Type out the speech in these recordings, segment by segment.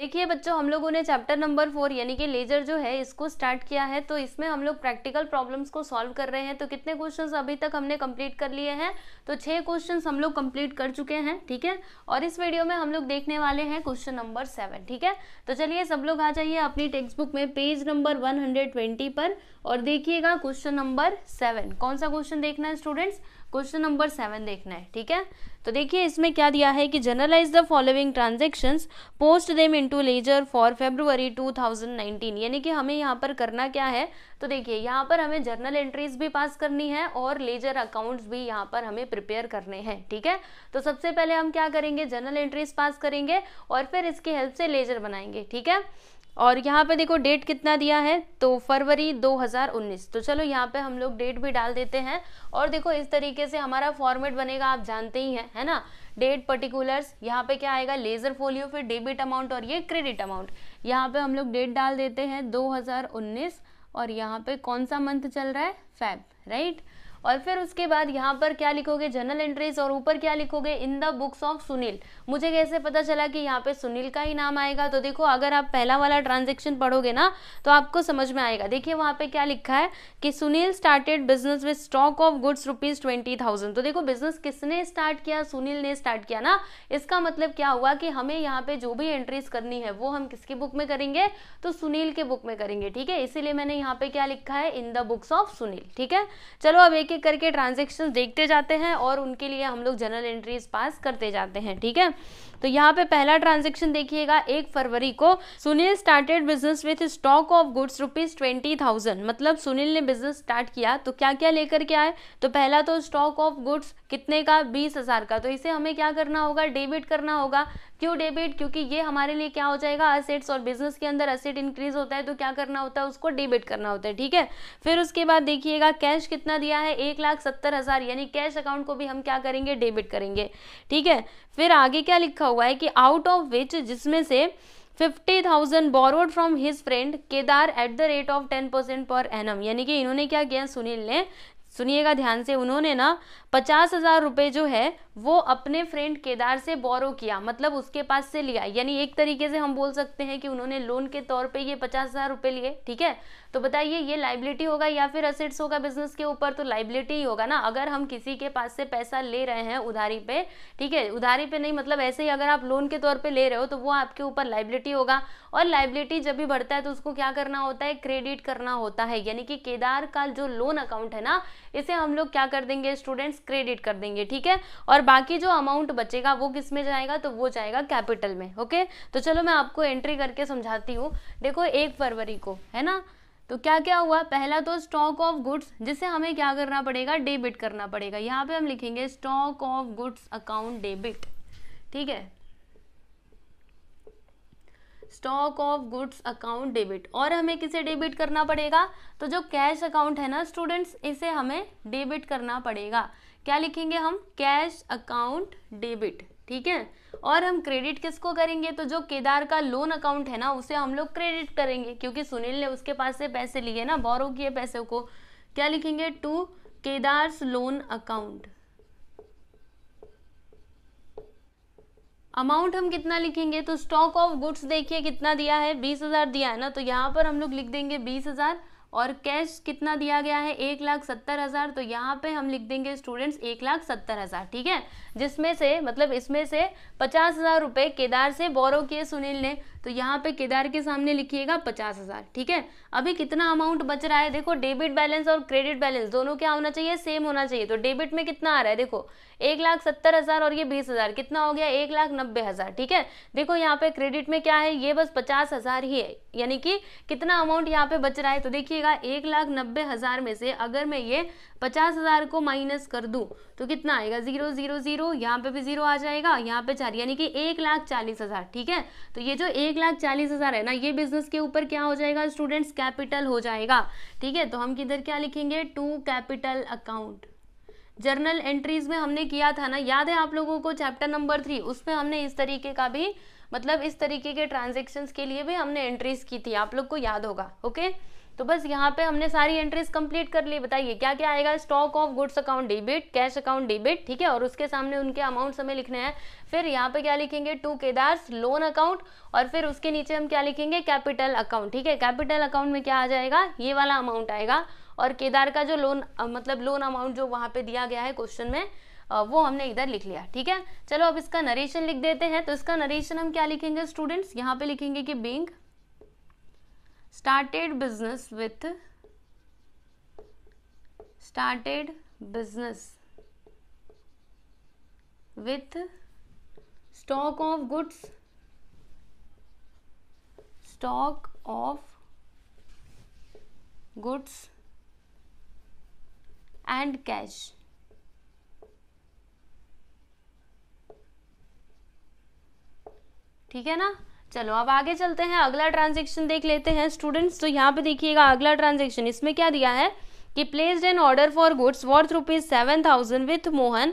देखिए बच्चों हम लोगों ने चैप्टर नंबर फोर यानी कि लेजर जो है इसको स्टार्ट किया है तो इसमें हम लोग प्रैक्टिकल प्रॉब्लम्स को सॉल्व कर रहे हैं तो कितने क्वेश्चंस अभी तक हमने कंप्लीट कर लिए हैं तो छः क्वेश्चंस हम लोग कंप्लीट कर चुके हैं ठीक है और इस वीडियो में हम लोग देखने वाले हैं क्वेश्चन नंबर सेवन ठीक है तो चलिए सब लोग आ जाइए अपनी टेक्स्ट बुक में पेज नंबर वन पर और देखिएगा क्वेश्चन नंबर सेवन कौन सा क्वेश्चन देखना है स्टूडेंट्स क्वेश्चन नंबर सेवन देखना है ठीक है तो देखिए इसमें क्या दिया है कि journalise the following transaction post them into ledger for February 2019 यानी कि हमें यहाँ पर करना क्या है तो देखिए यहाँ पर हमें जर्नल एंट्रीज भी पास करनी है और लेजर अकाउंट्स भी यहाँ पर हमें प्रिपेयर करने हैं ठीक है तो सबसे पहले हम क्या करेंगे जर्नल एंट्रीज पास करेंगे और फिर इसकी हेल्प से लेजर बनाएंगे ठीक है और यहाँ पे देखो डेट कितना दिया है तो फरवरी 2019 तो चलो यहाँ पे हम लोग डेट भी डाल देते हैं और देखो इस तरीके से हमारा फॉर्मेट बनेगा आप जानते ही हैं है ना डेट पर्टिकुलर्स यहाँ पे क्या आएगा लेजर फोलियो फिर डेबिट अमाउंट और ये क्रेडिट अमाउंट यहाँ पे हम लोग डेट डाल देते हैं 2019 और यहाँ पे कौन सा मंथ चल रहा है फैब राइट right? और फिर उसके बाद यहाँ पर क्या लिखोगे जनरल एंट्रीज और ऊपर क्या लिखोगे in the books of Sunil मुझे कैसे पता चला कि यहाँ पे सुनील का ही नाम आएगा तो देखो अगर आप पहला वाला ट्रांजेक्शन पढ़ोगे ना तो आपको समझ में आएगा देखिए वहाँ पे क्या लिखा है कि Sunil started business with stock of goods rupees twenty thousand तो देखो बिजनेस किसने स्टार्ट किया सुनील ने स्टार्ट किया ना इसका मतलब क्या हुआ कि हमें यहाँ पे जो भी एंट्रीज करनी है वो हम किसकी बुक में करेंगे तो सुनील के बुक में करेंगे ठीक है इसीलिए मैंने यहाँ पे क्या लिखा है in the books of Sunil ठीक है चलो अब एक एक करके ट्रांजेक्शन देखते जाते हैं और उनके लिए हम लोग जनरल एंट्रीज पास करते जाते हैं ठीक है तो यहाँ पे पहला ट्रांजेक्शन देखिएगा एक फरवरी को Sunil started business with stock of goods rupees twenty thousand मतलब सुनील ने बिजनेस स्टार्ट किया तो क्या क्या लेकर के आए तो पहला तो स्टॉक ऑफ गुड्स कितने का बीस हजार का तो इसे हमें क्या करना होगा डेबिट करना होगा क्यों डेबिट क्योंकि ये हमारे लिए क्या हो जाएगा असेट्स और बिजनेस के अंदर असेट इंक्रीज होता है तो क्या करना होता है उसको डेबिट करना होता है ठीक है फिर उसके बाद देखिएगा कैश कितना दिया है एक लाख सत्तर हजार यानी कैश अकाउंट को भी हम क्या करेंगे डेबिट करेंगे ठीक है फिर आगे क्या लिखा हुआ हुआ है कि आउट ऑफ विच जिसमें से fifty thousand borrowed from his friend Kedar at the rate of ten percent per annum यानी कि इन्होंने क्या किया सुनील ने सुनिएगा ध्यान से उन्होंने ना पचास हज़ार रुपये जो है वो अपने फ्रेंड केदार से बोरो किया मतलब उसके पास से लिया यानी एक तरीके से हम बोल सकते हैं कि उन्होंने लोन के तौर पे ये पचास हज़ार रुपये लिए ठीक है तो बताइए ये लाइबिलिटी होगा या फिर असेट्स होगा बिजनेस के ऊपर तो लाइबिलिटी ही होगा ना अगर हम किसी के पास से पैसा ले रहे हैं उधारी पे ठीक है उधारी पे नहीं मतलब ऐसे ही अगर आप लोन के तौर पे ले रहे हो तो वो आपके ऊपर लाइबिलिटी होगा और लाइबिलिटी जब भी बढ़ता है तो उसको क्या करना होता है क्रेडिट करना होता है यानी कि केदार का जो लोन अकाउंट है ना इसे हम लोग क्या कर देंगे स्टूडेंट्स क्रेडिट कर देंगे ठीक है और बाकी जो अमाउंट बचेगा वो किस में जाएगा तो वो जाएगा कैपिटल में ओके तो चलो मैं आपको एंट्री करके समझाती हूँ देखो एक फरवरी को है ना तो क्या क्या हुआ पहला तो स्टॉक ऑफ गुड्स जिसे हमें क्या करना पड़ेगा डेबिट करना पड़ेगा यहाँ पे हम लिखेंगे stock of goods account debit ठीक है stock of goods account debit और हमें किसे डेबिट करना पड़ेगा तो जो कैश अकाउंट है ना स्टूडेंट्स इसे हमें डेबिट करना पड़ेगा क्या लिखेंगे हम कैश अकाउंट डेबिट ठीक है और हम क्रेडिट किसको करेंगे तो जो केदार का लोन अकाउंट है ना उसे हम लोग क्रेडिट करेंगे क्योंकि सुनील ने उसके पास से पैसे लिए ना बोरो किए पैसे को क्या लिखेंगे to Kedar's loan account amount हम कितना लिखेंगे तो स्टॉक ऑफ गुड्स देखिए कितना दिया है बीस हजार दिया है ना तो यहाँ पर हम लोग लिख देंगे बीस हजार और कैश कितना दिया गया है एक लाख सत्तर हज़ार तो यहाँ पे हम लिख देंगे स्टूडेंट्स एक लाख सत्तर हज़ार ठीक है जिसमें से मतलब इसमें से पचास हज़ार रुपये केदार से बोरो किए सुनील ने तो यहाँ पे केदार के सामने लिखिएगा पचास हज़ार ठीक है अभी कितना अमाउंट बच रहा है देखो डेबिट बैलेंस और क्रेडिट बैलेंस दोनों क्या होना चाहिए सेम होना चाहिए तो डेबिट में कितना आ रहा है देखो एक लाख सत्तर हज़ार और ये बीस हज़ार कितना हो गया एक लाख नब्बे हज़ार ठीक है देखो यहाँ पे क्रेडिट में क्या है ये बस पचास हज़ार ही है यानी कि कितना अमाउंट यहाँ पे बच रहा है तो देखिएगा एक लाख नब्बे हज़ार में से अगर मैं ये पचास हज़ार को माइनस कर दूं तो कितना आएगा जीरो जीरो जीरो यहाँ पे भी जीरो आ जाएगा यहाँ पे चार यानी कि एक लाख चालीस हज़ार ठीक है तो ये जो एक एक लाख चालीस हज़ार है ना ये बिजनेस के ऊपर क्या हो जाएगा स्टूडेंट्स कैपिटल हो जाएगा ठीक है तो हम किधर क्या लिखेंगे to capital account journal entries में हमने किया था ना याद है आप लोगों को चैप्टर नंबर थ्री उसमें हमने इस तरीके का भी मतलब इस तरीके के ट्रांजेक्शन के लिए भी हमने एंट्रीज की थी आप लोग को याद होगा ओके तो बस यहाँ पे हमने सारी एंट्रीज कंप्लीट कर ली बताइए क्या क्या आएगा stock of goods account debit cash account debit ठीक है और उसके सामने उनके अमाउंट हमें लिखने हैं फिर यहाँ पे क्या लिखेंगे टू केदार्स लोन अकाउंट और फिर उसके नीचे हम क्या लिखेंगे कैपिटल अकाउंट ठीक है कैपिटल अकाउंट में क्या आ जाएगा ये वाला अमाउंट आएगा और केदार का जो लोन मतलब लोन अमाउंट जो वहाँ पे दिया गया है क्वेश्चन में वो हमने इधर लिख लिया ठीक है चलो अब इसका नरेशन लिख देते हैं तो इसका नरेशन हम क्या लिखेंगे स्टूडेंट्स यहाँ पे लिखेंगे कि bank started business with started business with stock of goods stock of goods and cash ठीक है ना चलो अब आगे चलते हैं अगला ट्रांजेक्शन देख लेते हैं स्टूडेंट्स तो यहाँ पे देखिएगा अगला ट्रांजेक्शन इसमें क्या दिया है कि placed an order for goods worth rupees seven thousand with Mohan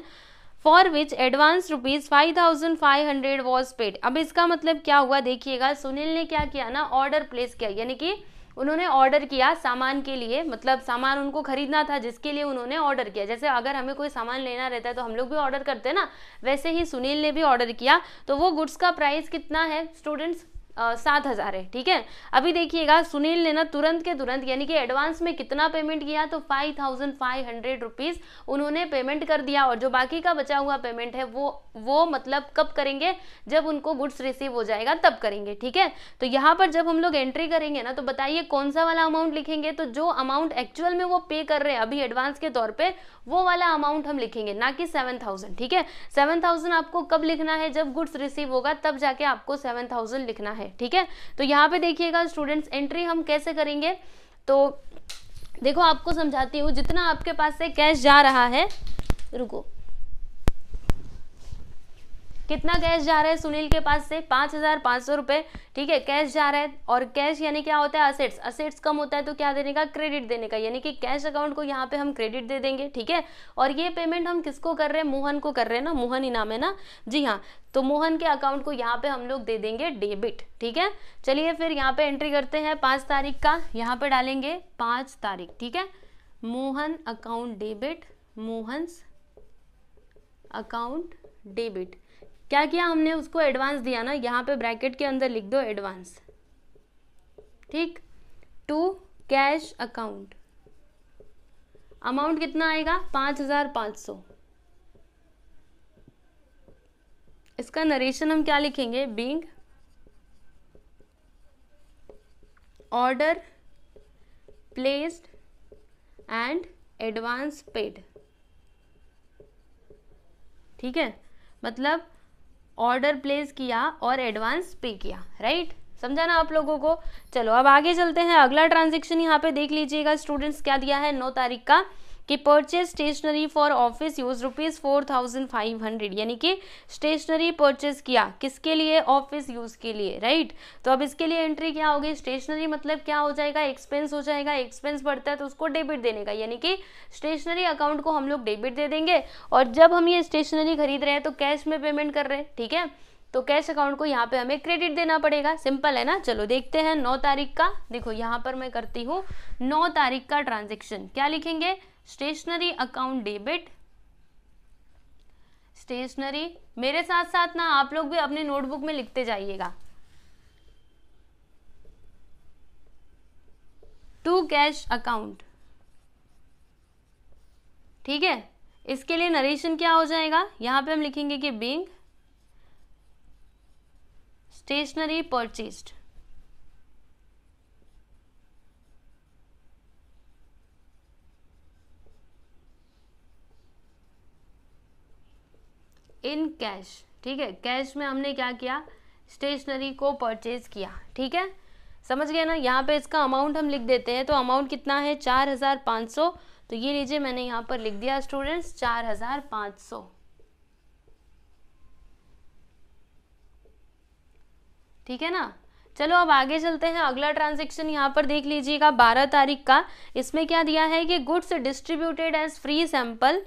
for which advance rupees five thousand five hundred was paid अब इसका मतलब क्या हुआ देखिएगा सुनील ने क्या किया ना ऑर्डर प्लेस किया यानी कि उन्होंने ऑर्डर किया सामान के लिए मतलब सामान उनको खरीदना था जिसके लिए उन्होंने ऑर्डर किया जैसे अगर हमें कोई सामान लेना रहता है तो हम लोग भी ऑर्डर करते हैं ना वैसे ही सुनील ने भी ऑर्डर किया तो वो गुड्स का प्राइस कितना है स्टूडेंट्स सात हज़ार है ठीक है अभी देखिएगा सुनील ने ना तुरंत के तुरंत यानी कि एडवांस में कितना पेमेंट किया तो five thousand five hundred rupees उन्होंने पेमेंट कर दिया और जो बाकी का बचा हुआ पेमेंट है वो वो मतलब कब करेंगे जब उनको गुड्स रिसीव हो जाएगा तब करेंगे ठीक है तो यहाँ पर जब हम लोग एंट्री करेंगे ना तो बताइए कौन सा वाला अमाउंट लिखेंगे तो जो अमाउंट एक्चुअल में वो पे कर रहे हैं अभी एडवांस के तौर पर वो वाला अमाउंट हम लिखेंगे ना कि सेवन थाउजेंड ठीक है सेवन थाउजेंड आपको कब लिखना है जब गुड्स रिसीव होगा तब जाके आपको सेवन थाउजेंड लिखना है ठीक है तो यहाँ पे देखिएगा स्टूडेंट्स एंट्री हम कैसे करेंगे तो देखो आपको समझाती हूँ जितना आपके पास से कैश जा रहा है रुको कितना कैश जा रहा है सुनील के पास से पाँच हज़ार पाँच सौ रुपये ठीक है कैश जा रहा है और कैश यानी क्या होता है असेट्स असेट्स कम होता है तो क्या देने का क्रेडिट देने का यानी कि कैश अकाउंट को यहाँ पे हम क्रेडिट दे देंगे ठीक है और ये पेमेंट हम किसको कर रहे हैं मोहन को कर रहे हैं ना मोहन इनाम है ना जी हाँ तो मोहन के अकाउंट को यहाँ पे हम लोग दे देंगे डेबिट ठीक है चलिए फिर यहाँ पे एंट्री करते हैं पाँच तारीख का यहाँ पे डालेंगे पाँच तारीख ठीक है Mohan account debit Mohan account debit क्या किया हमने उसको एडवांस दिया ना यहाँ पे ब्रैकेट के अंदर लिख दो एडवांस ठीक टू कैश अकाउंट अमाउंट कितना आएगा पाँच हजार पाँच सौ इसका नरेशन हम क्या लिखेंगे being order placed and advance paid ठीक है मतलब ऑर्डर प्लेस किया और एडवांस पे किया राइट समझा ना आप लोगों को चलो अब आगे चलते हैं अगला ट्रांजेक्शन यहाँ पे देख लीजिएगा स्टूडेंट्स क्या दिया है नौ तारीख का कि purchase stationery for office use rupees four thousand five hundred यानी कि स्टेशनरी परचेज किया किसके लिए ऑफिस यूज़ के लिए राइट right? तो अब इसके लिए एंट्री क्या होगी स्टेशनरी मतलब क्या हो जाएगा एक्सपेंस हो जाएगा एक्सपेंस बढ़ता है तो उसको डेबिट देने का यानी कि स्टेशनरी अकाउंट को हम लोग डेबिट दे देंगे और जब हम ये स्टेशनरी खरीद रहे हैं तो कैश में पेमेंट कर रहे हैं ठीक है तो कैश अकाउंट को यहाँ पे हमें क्रेडिट देना पड़ेगा सिंपल है ना चलो देखते हैं नौ तारीख का देखो यहाँ पर मैं करती हूँ नौ तारीख का ट्रांजेक्शन क्या लिखेंगे स्टेशनरी अकाउंट डेबिट स्टेशनरी मेरे साथ साथ ना आप लोग भी अपने नोटबुक में लिखते जाइएगा टू कैश अकाउंट ठीक है इसके लिए नरेशन क्या हो जाएगा यहां पे हम लिखेंगे कि being stationery purchased in cash ठीक है कैश में हमने क्या किया स्टेशनरी को परचेज किया ठीक है समझ गए ना यहाँ पे इसका अमाउंट हम लिख देते हैं तो अमाउंट कितना है चार हज़ार पाँच सौ तो ये लीजिए मैंने यहाँ पर लिख दिया स्टूडेंट्स चार हज़ार पाँच सौ ठीक है ना चलो अब आगे चलते हैं अगला ट्रांजेक्शन यहाँ पर देख लीजिएगा बारह तारीख का इसमें क्या दिया है कि goods distributed as free sample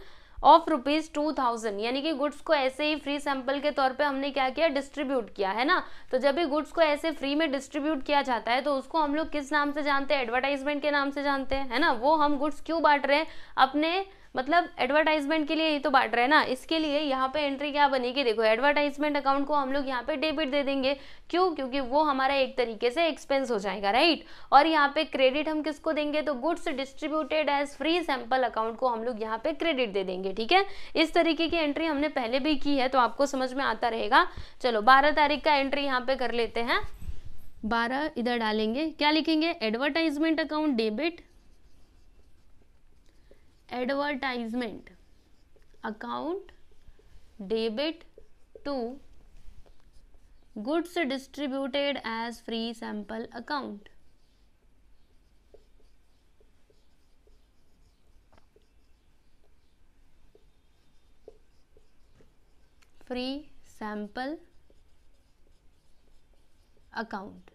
of rupees two thousand यानी कि गुड्स को ऐसे ही फ्री सैंपल के तौर पे हमने क्या किया डिस्ट्रीब्यूट किया है ना तो जब भी गुड्स को ऐसे फ्री में डिस्ट्रीब्यूट किया जाता है तो उसको हम लोग किस नाम से जानते हैं एडवर्टाइजमेंट के नाम से जानते हैं है ना वो हम गुड्स क्यों बांट रहे हैं अपने मतलब एडवर्टाइजमेंट के लिए ये तो बांट रहे हैं ना इसके लिए यहाँ पे एंट्री क्या बनेगी देखो एडवर्टाइजमेंट अकाउंट को हम लोग यहाँ पे डेबिट दे देंगे क्यों क्योंकि वो हमारा एक तरीके से एक्सपेंस हो जाएगा राइट और यहाँ पे क्रेडिट हम किसको देंगे तो goods distributed as free sample account को हम लोग यहाँ पे क्रेडिट दे देंगे ठीक है इस तरीके की एंट्री हमने पहले भी की है तो आपको समझ में आता रहेगा चलो बारह तारीख का एंट्री यहाँ पे कर लेते हैं बारह इधर डालेंगे क्या लिखेंगे advertisement account debit advertisement account debit to goods distributed as free sample account free sample account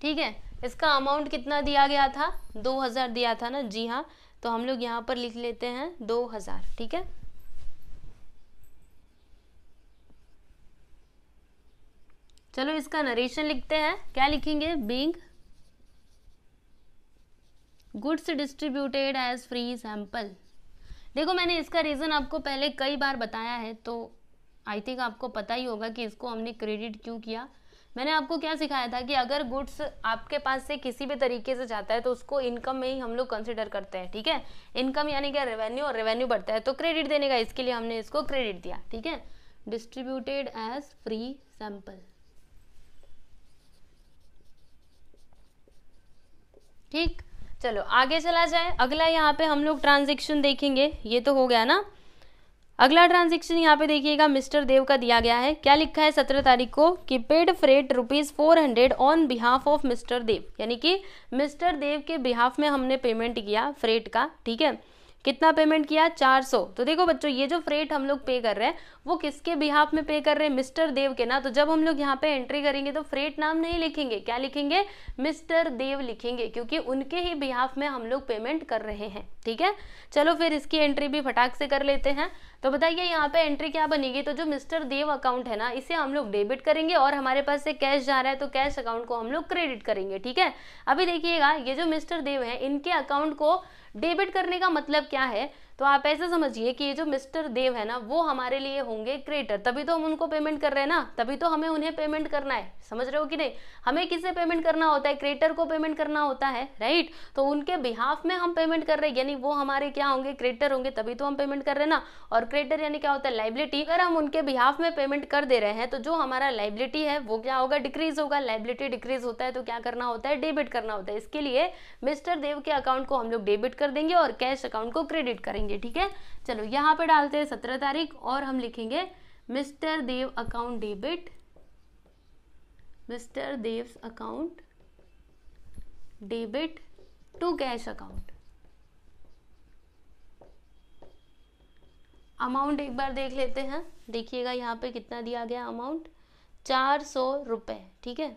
ठीक है इसका अमाउंट कितना दिया गया था दो हजार दिया था ना जी हाँ तो हम लोग यहाँ पर लिख लेते हैं दो हज़ार ठीक है चलो इसका नरेशन लिखते हैं क्या लिखेंगे being goods distributed as free sample देखो मैंने इसका रीज़न आपको पहले कई बार बताया है तो आई थिंक आपको पता ही होगा कि इसको हमने क्रेडिट क्यों किया मैंने आपको क्या सिखाया था कि अगर गुड्स आपके पास से किसी भी तरीके से जाता है तो उसको इनकम में ही हम लोग कंसिडर करते हैं ठीक है इनकम यानी क्या रेवेन्यू और रेवेन्यू बढ़ता है तो क्रेडिट देने का इसके लिए हमने इसको क्रेडिट दिया ठीक है डिस्ट्रीब्यूटेड एज फ्री सैंपल ठीक चलो आगे चला जाए अगला यहाँ पे हम लोग ट्रांजेक्शन देखेंगे ये तो हो गया ना अगला ट्रांजेक्शन यहाँ पे देखिएगा मिस्टर देव का दिया गया है क्या लिखा है सत्रह तारीख को paid freight rupees four hundred on behalf of mister Dev यानी कि मिस्टर देव के बिहाफ में हमने पेमेंट किया फ्रेट का ठीक है कितना पेमेंट किया 400 तो देखो बच्चों ये जो फ्रेट हम लोग पे कर रहे हैं वो किसके बिहाफ में पे कर रहे हैं मिस्टर देव के ना तो जब हम लोग यहाँ पे एंट्री करेंगे तो फ्रेट नाम नहीं लिखेंगे क्या लिखेंगे मिस्टर देव लिखेंगे क्योंकि उनके ही बिहाफ में हम लोग पेमेंट कर रहे हैं ठीक है चलो फिर इसकी एंट्री भी फटाक से कर लेते हैं तो बताइए यहाँ पे एंट्री क्या बनेगी तो जो मिस्टर देव अकाउंट है ना इसे हम लोग डेबिट करेंगे और हमारे पास से कैश जा रहा है तो कैश अकाउंट को हम लोग क्रेडिट करेंगे ठीक है अभी देखिएगा ये जो मिस्टर देव है इनके अकाउंट को डेबिट करने का मतलब क्या है तो आप ऐसे समझिए कि ये जो मिस्टर देव है ना वो हमारे लिए होंगे क्रिएटर तभी तो हम उनको पेमेंट कर रहे हैं ना तभी तो हमें उन्हें पेमेंट करना है समझ रहे हो कि नहीं हमें किसे पेमेंट करना होता है क्रिएटर को पेमेंट करना होता है राइट तो उनके बिहाफ में हम पेमेंट कर रहे हैं यानी वो हमारे क्या होंगे क्रिएटर होंगे तभी तो हम पेमेंट कर रहे हैं ना और क्रिएटर यानी क्या होता है लाइबिलिटी अगर हम उनके बिहाफ में पेमेंट कर दे रहे हैं तो जो हमारा लाइबिलिटी है वो क्या होगा डिक्रीज होगा लाइबिलिटी डिक्रीज होता है तो क्या करना होता है डेबिट करना होता है इसके लिए मिस्टर देव के अकाउंट को हम लोग डेबिट कर देंगे और कैश अकाउंट को क्रेडिट करेंगे करेंगे ठीक है चलो यहाँ पर डालते हैं सत्रह तारीख और हम लिखेंगे mister Dev account debit mister Dev's account debit to cash account amount एक बार देख लेते हैं देखिएगा यहाँ पे कितना दिया गया अमाउंट चार सौ रुपये ठीक है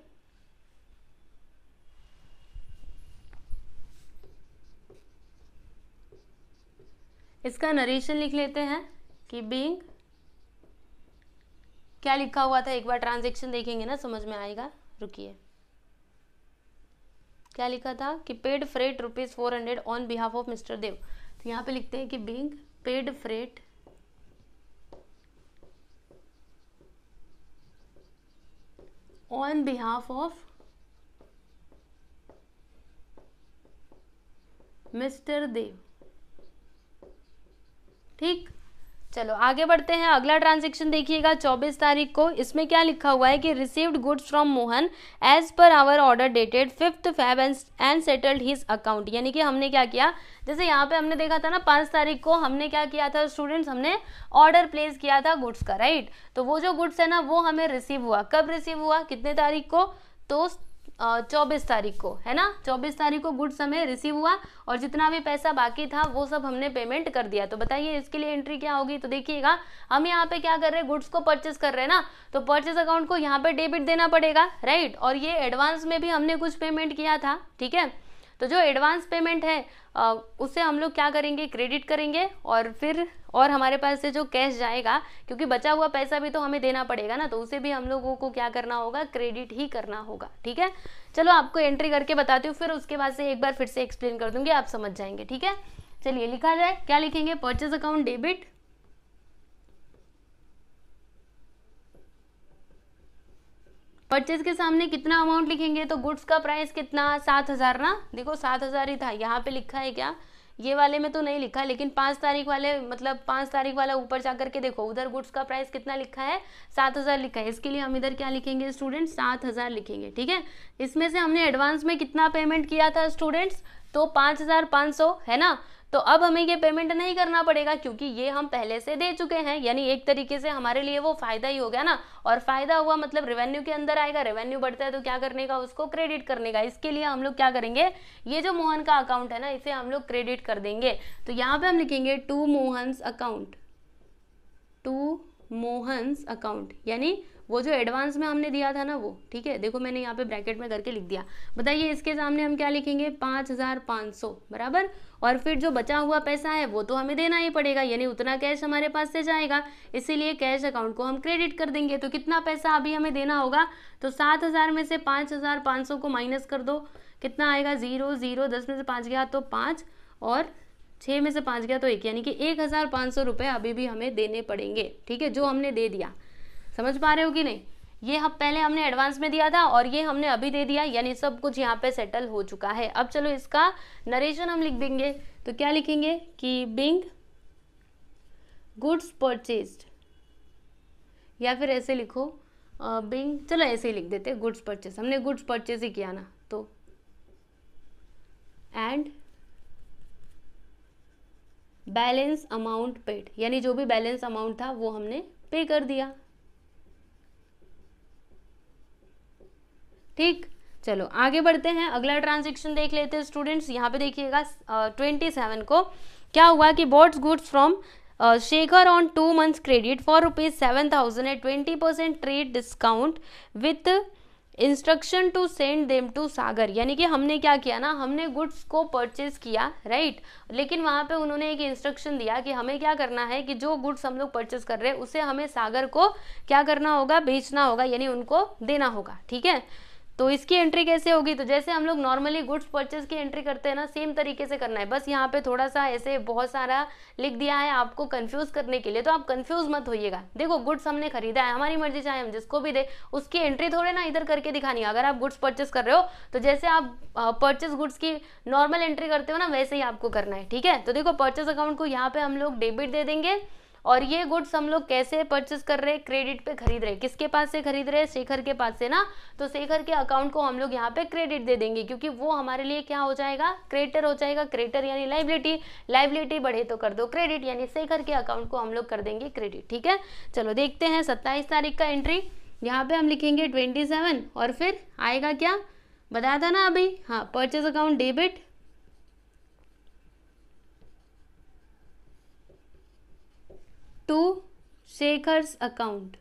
इसका नरेशन लिख लेते हैं कि बींग क्या लिखा हुआ था एक बार ट्रांजेक्शन देखेंगे ना समझ में आएगा रुकिए क्या लिखा था कि paid freight rupees four hundred on behalf of mister Dev तो यहां पे लिखते हैं कि being paid freight on behalf of mister Dev ठीक चलो आगे बढ़ते हैं अगला ट्रांजेक्शन देखिएगा 24 तारीख को इसमें क्या लिखा हुआ है कि received goods from Mohan as per our order dated fifth Feb and and settled his account यानी कि हमने क्या किया जैसे यहाँ पे हमने देखा था ना पाँच तारीख को हमने क्या किया था स्टूडेंट्स हमने ऑर्डर प्लेस किया था गुड्स का राइट तो वो जो गुड्स है ना वो हमें रिसीव हुआ कब रिसीव हुआ कितने तारीख को तो चौबीस तारीख को है ना चौबीस तारीख को गुड समय रिसीव हुआ और जितना भी पैसा बाकी था वो सब हमने पेमेंट कर दिया तो बताइए इसके लिए एंट्री क्या होगी तो देखिएगा हम यहाँ पे क्या कर रहे हैं गुड्स को परचेस कर रहे हैं ना तो परचेस अकाउंट को यहाँ पे डेबिट देना पड़ेगा राइट और ये एडवांस में भी हमने कुछ पेमेंट किया था ठीक है तो जो एडवांस पेमेंट है उसे हम लोग क्या करेंगे क्रेडिट करेंगे और फिर और हमारे पास से जो कैश जाएगा क्योंकि बचा हुआ पैसा भी तो हमें देना पड़ेगा ना तो उसे भी हम लोगों को क्या करना होगा क्रेडिट ही करना होगा ठीक है चलो आपको एंट्री करके बताती हूँ फिर उसके बाद से एक बार फिर से एक्सप्लेन कर दूंगी आप समझ जाएंगे ठीक है चलिए लिखा जाए क्या लिखेंगे परचेज अकाउंट डेबिट परचेज के सामने कितना अमाउंट लिखेंगे तो गुड्स का प्राइस कितना सात हज़ार ना देखो सात हज़ार ही था यहाँ पे लिखा है क्या ये वाले में तो नहीं लिखा लेकिन पाँच तारीख वाले मतलब पाँच तारीख वाला ऊपर जा करके देखो उधर गुड्स का प्राइस कितना लिखा है सात हज़ार लिखा है इसके लिए हम इधर क्या लिखेंगे स्टूडेंट सात हज़ार लिखेंगे ठीक है इसमें से हमने एडवांस में कितना पेमेंट किया था स्टूडेंट्स तो पाँच हज़ार पांच सौ है ना तो अब हमें ये पेमेंट नहीं करना पड़ेगा क्योंकि ये हम पहले से दे चुके हैं यानी एक तरीके से हमारे लिए वो फायदा ही हो गया ना और फायदा हुआ मतलब रेवेन्यू के अंदर आएगा रेवेन्यू बढ़ता है तो क्या करने का उसको क्रेडिट करने का इसके लिए हम लोग क्या करेंगे ये जो मोहन का अकाउंट है ना इसे हम लोग क्रेडिट कर देंगे तो यहाँ पे हम लिखेंगे to Mohan account to Mohan account यानी वो जो एडवांस में हमने दिया था ना वो ठीक है देखो मैंने यहाँ पे ब्रैकेट में करके लिख दिया बताइए इसके सामने हम क्या लिखेंगे पाँच हज़ार पाँच सौ बराबर और फिर जो बचा हुआ पैसा है वो तो हमें देना ही पड़ेगा यानी उतना कैश हमारे पास से जाएगा इसीलिए कैश अकाउंट को हम क्रेडिट कर देंगे तो कितना पैसा अभी हमें देना होगा तो सात हज़ार में से पाँच हज़ार पाँच सौ को माइनस कर दो कितना आएगा ज़ीरो ज़ीरो दस में से पाँच गया तो पाँच और छः में से पाँच गया तो एक यानी कि एक हज़ार पाँच सौ रुपये अभी भी हमें देने पड़ेंगे ठीक है जो हमने दे दिया समझ पा रहे हो कि नहीं ये हम पहले हमने एडवांस में दिया था और ये हमने अभी दे दिया यानी सब कुछ यहाँ पे सेटल हो चुका है अब चलो इसका नरेशन हम लिख देंगे तो क्या लिखेंगे कि बिंग गुड्स परचेज या फिर ऐसे लिखो बिंग चलो ऐसे ही लिख देते गुड्स परचेज हमने गुड्स परचेज ही किया ना तो एंड बैलेंस अमाउंट पेड यानी जो भी बैलेंस अमाउंट था वो हमने पे कर दिया ठीक चलो आगे बढ़ते हैं अगला ट्रांजेक्शन देख लेते हैं स्टूडेंट्स यहाँ पे देखिएगा ट्वेंटी सेवन को क्या हुआ कि bought goods from Shekhar on two months credit for rupees seven thousand at twenty percent trade discount with instruction to send them to Sagar यानी कि हमने क्या किया ना हमने गुड्स को परचेज किया राइट लेकिन वहाँ पे उन्होंने एक इंस्ट्रक्शन दिया कि हमें क्या करना है कि जो गुड्स हम लोग परचेज कर रहे हैं उसे हमें सागर को क्या करना होगा बेचना होगा यानी उनको देना होगा ठीक है तो इसकी एंट्री कैसे होगी तो जैसे हम लोग नॉर्मली गुड्स परचेज की एंट्री करते हैं ना सेम तरीके से करना है बस यहाँ पे थोड़ा सा ऐसे बहुत सारा लिख दिया है आपको कंफ्यूज करने के लिए तो आप कंफ्यूज मत होइएगा देखो गुड्स हमने खरीदा है हमारी मर्जी चाहे हम जिसको भी दे उसकी एंट्री थोड़े ना इधर करके दिखानी है अगर आप गुड्स परचेस कर रहे हो तो जैसे आप परचेस गुड्स की नॉर्मल एंट्री करते हो ना वैसे ही आपको करना है ठीक है तो देखो परचेस अकाउंट को यहाँ पे हम लोग डेबिट दे देंगे और ये गुड्स हम लोग कैसे परचेस कर रहे हैं क्रेडिट पे खरीद रहे हैं किसके पास से खरीद रहे हैं शेखर के पास से ना तो शेखर के अकाउंट को हम लोग यहाँ पे क्रेडिट दे देंगे क्योंकि वो हमारे लिए क्या हो जाएगा क्रेडिटर हो जाएगा क्रेडिटर यानी लाइबिलिटी लाइबिलिटी बढ़े तो कर दो क्रेडिट यानी शेखर के अकाउंट को हम लोग कर देंगे क्रेडिट ठीक है चलो देखते हैं सत्ताईस तारीख का एंट्री यहाँ पे हम लिखेंगे ट्वेंटी सेवन और फिर आएगा क्या बताया था ना अभी हाँ purchase account debit to Shekhar's account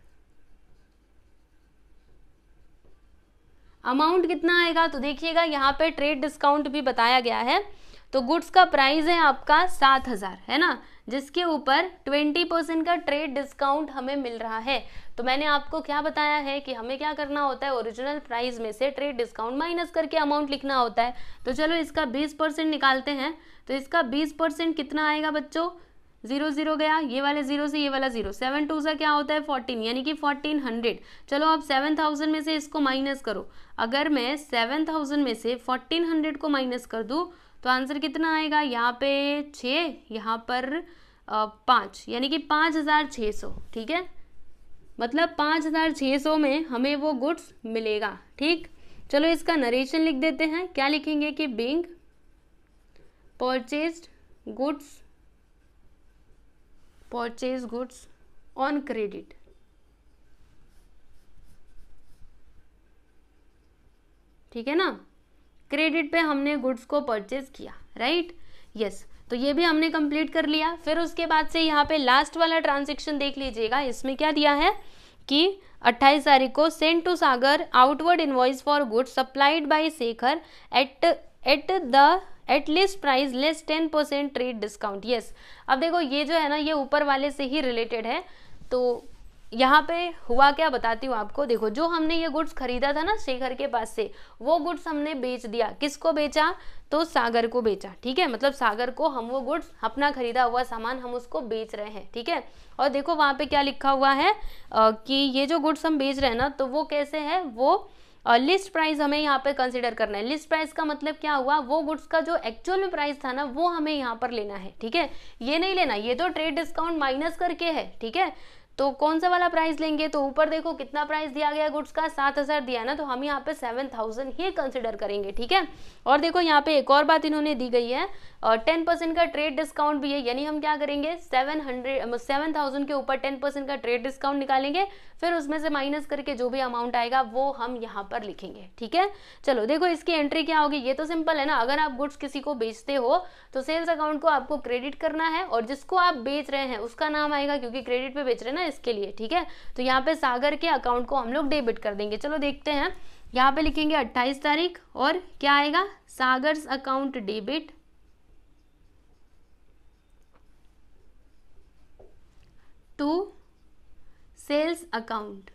amount कितना आएगा तो देखिएगा यहाँ पे ट्रेड डिस्काउंट भी बताया गया है तो गुड्स का प्राइस है आपका सात हज़ार है ना जिसके ऊपर ट्वेंटी परसेंट का ट्रेड डिस्काउंट हमें मिल रहा है तो मैंने आपको क्या बताया है कि हमें क्या करना होता है ओरिजिनल प्राइस में से ट्रेड डिस्काउंट माइनस करके अमाउंट लिखना होता है तो चलो इसका बीस परसेंट निकालते हैं तो इसका बीस परसेंट कितना आएगा बच्चों जीरो जीरो गया ये वाले जीरो से ये वाला जीरो सेवन टू सा क्या होता है फोर्टीन यानी कि फोर्टीन हंड्रेड चलो आप सेवन थाउजेंड में से इसको माइनस करो अगर मैं सेवन थाउजेंड में से फोर्टीन हंड्रेड को माइनस कर दूँ तो आंसर कितना आएगा यहाँ पे छः यहाँ पर पाँच यानी कि पाँच हज़ार छः सौ ठीक है मतलब पाँच हज़ार छः सौ में हमें वो गुड्स मिलेगा ठीक चलो इसका नरेशन लिख देते हैं क्या लिखेंगे कि being purchase goods purchase goods on credit ठीक है ना क्रेडिट पे हमने गुड्स को परचेज किया राइट right? Yes yes. तो ये भी हमने कंप्लीट कर लिया फिर उसके बाद से यहाँ पे लास्ट वाला ट्रांजेक्शन देख लीजिएगा इसमें क्या दिया है कि 28 तारीख को sent to Sagar outward invoice for goods supplied by Shekhar at at the at list price less ten percent trade discount yes अब देखो ये जो है ना ये ऊपर वाले से ही रिलेटेड है तो यहाँ पे हुआ क्या बताती हूँ आपको देखो जो हमने ये गुड्स खरीदा था ना शेखर के पास से वो गुड्स हमने बेच दिया किसको बेचा तो सागर को बेचा ठीक है मतलब सागर को हम वो गुड्स अपना खरीदा हुआ सामान हम उसको बेच रहे हैं ठीक है और देखो वहाँ पे क्या लिखा हुआ है आ, कि ये जो गुड्स हम बेच रहे हैं ना तो वो कैसे है वो लिस्ट प्राइस हमें यहाँ पर कंसिडर करना है लिस्ट प्राइस का मतलब क्या हुआ वो गुड्स का जो एक्चुअल में प्राइस था ना वो हमें यहाँ पर लेना है ठीक है ये नहीं लेना ये तो ट्रेड डिस्काउंट माइनस करके है ठीक है तो कौन सा वाला प्राइस लेंगे तो ऊपर देखो कितना प्राइस दिया गया गुड्स का सात हज़ार दिया ना तो हम यहाँ पे सेवन थाउजेंड ही कंसिडर करेंगे ठीक है और देखो यहाँ पे एक और बात इन्होंने दी गई है और टेन परसेंट का ट्रेड डिस्काउंट भी है यानी हम क्या करेंगे सेवन हंड्रेड सेवन थाउजेंड के ऊपर टेन परसेंट का ट्रेड डिस्काउंट निकालेंगे फिर उसमें से माइनस करके जो भी अमाउंट आएगा वो हम यहाँ पर लिखेंगे ठीक है चलो देखो इसकी एंट्री क्या होगी ये तो सिंपल है ना अगर आप गुड्स किसी को बेचते हो तो सेल्स अकाउंट को आपको क्रेडिट करना है और जिसको आप बेच रहे हैं उसका नाम आएगा क्योंकि क्रेडिट पे बेच रहे हैं ना है इसके लिए ठीक है तो यहाँ पे सागर के अकाउंट को हम लोग डेबिट कर देंगे चलो देखते हैं यहाँ पे लिखेंगे अट्ठाईस तारीख और क्या आएगा Sagar's account debit to sales account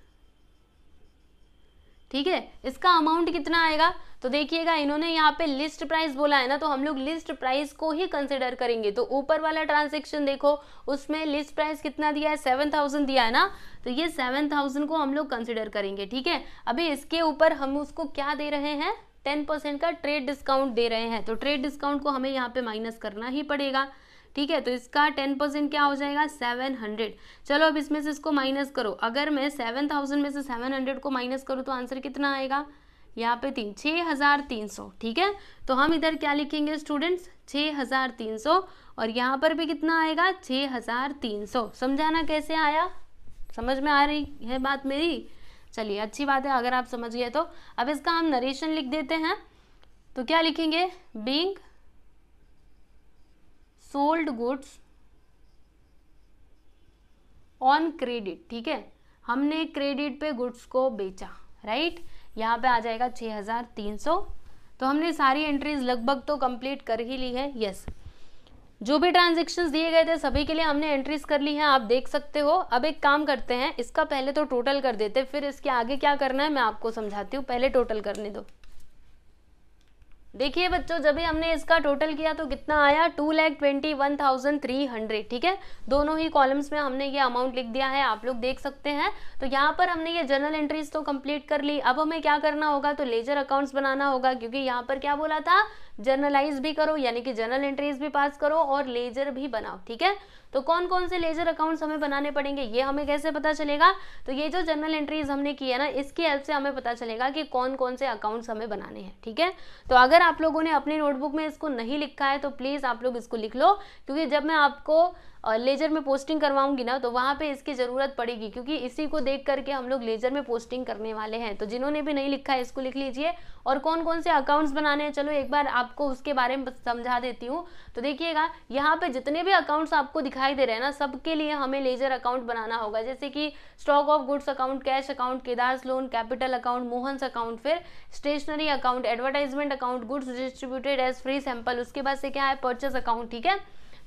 ठीक है इसका अमाउंट कितना आएगा तो देखिएगा इन्होंने यहाँ पे लिस्ट प्राइस बोला है ना तो हम लोग लिस्ट प्राइस को ही कंसिडर करेंगे तो ऊपर वाला ट्रांजेक्शन देखो उसमें लिस्ट प्राइस कितना दिया है सेवन थाउजेंड दिया है ना तो ये सेवन थाउजेंड को हम लोग कंसिडर करेंगे ठीक है अभी इसके ऊपर हम उसको क्या दे रहे हैं टेन परसेंट का ट्रेड डिस्काउंट दे रहे हैं तो ट्रेड डिस्काउंट को हमें यहाँ पे माइनस करना ही पड़ेगा ठीक है तो इसका टेन परसेंट क्या हो जाएगा सेवन हंड्रेड चलो अब इसमें से इसको माइनस करो अगर मैं सेवन थाउजेंड में से सेवन हंड्रेड को माइनस करूँ तो आंसर कितना आएगा यहाँ पे तीन छः हज़ार तीन सौ ठीक है तो हम इधर क्या लिखेंगे स्टूडेंट्स छः हज़ार तीन सौ और यहाँ पर भी कितना आएगा छः हज़ार तीन सौ समझाना कैसे आया समझ में आ रही है बात मेरी चलिए अच्छी बात है अगर आप समझ गए तो अब इसका हम नरेशन लिख देते हैं तो क्या लिखेंगे being sold goods on credit ठीक है हमने क्रेडिट पे गुड्स को बेचा राइट यहाँ पे आ जाएगा 6300 तो हमने सारी एंट्रीज लगभग तो कंप्लीट कर ही ली है यस जो भी ट्रांजेक्शन दिए गए थे सभी के लिए हमने एंट्रीज कर ली है आप देख सकते हो अब एक काम करते हैं इसका पहले तो टोटल कर देते फिर इसके आगे क्या करना है मैं आपको समझाती हूँ पहले टोटल करने दो देखिए बच्चों जब भी हमने इसका टोटल किया तो कितना आया two lakh twenty one thousand three hundred ठीक है दोनों ही कॉलम्स में हमने ये अमाउंट लिख दिया है आप लोग देख सकते हैं तो यहाँ पर हमने ये जर्नल एंट्रीज तो कंप्लीट कर ली अब हमें क्या करना होगा तो लेजर अकाउंट्स बनाना होगा क्योंकि यहाँ पर क्या बोला था जर्नलाइज भी करो यानी कि जर्नल एंट्रीज भी पास करो और लेजर भी बनाओ ठीक है तो कौन कौन से लेजर अकाउंट्स हमें बनाने पड़ेंगे ये हमें कैसे पता चलेगा तो ये जो जनरल एंट्रीज हमने की है ना इसकी हेल्प से हमें पता चलेगा कि कौन कौन से अकाउंट्स हमें बनाने हैं ठीक है तो अगर आप लोगों ने अपनी नोटबुक में इसको नहीं लिखा है तो प्लीज़ आप लोग इसको लिख लो क्योंकि जब मैं आपको लेजर में पोस्टिंग करवाऊंगी ना तो वहाँ पे इसकी ज़रूरत पड़ेगी क्योंकि इसी को देख करके हम लोग लेजर में पोस्टिंग करने वाले हैं तो जिन्होंने भी नहीं लिखा है इसको लिख लीजिए और कौन कौन से अकाउंट्स बनाने हैं चलो एक बार आपको उसके बारे में समझा देती हूँ तो देखिएगा यहाँ पे जितने भी अकाउंट्स आपको दिखाई दे रहे हैं ना सबके लिए हमें लेजर अकाउंट बनाना होगा जैसे कि stock of goods account cash account Kedar's loan capital account Mohan's account फिर stationery account advertisement account goods distributed as free sample उसके बाद से क्या है परचेस अकाउंट ठीक है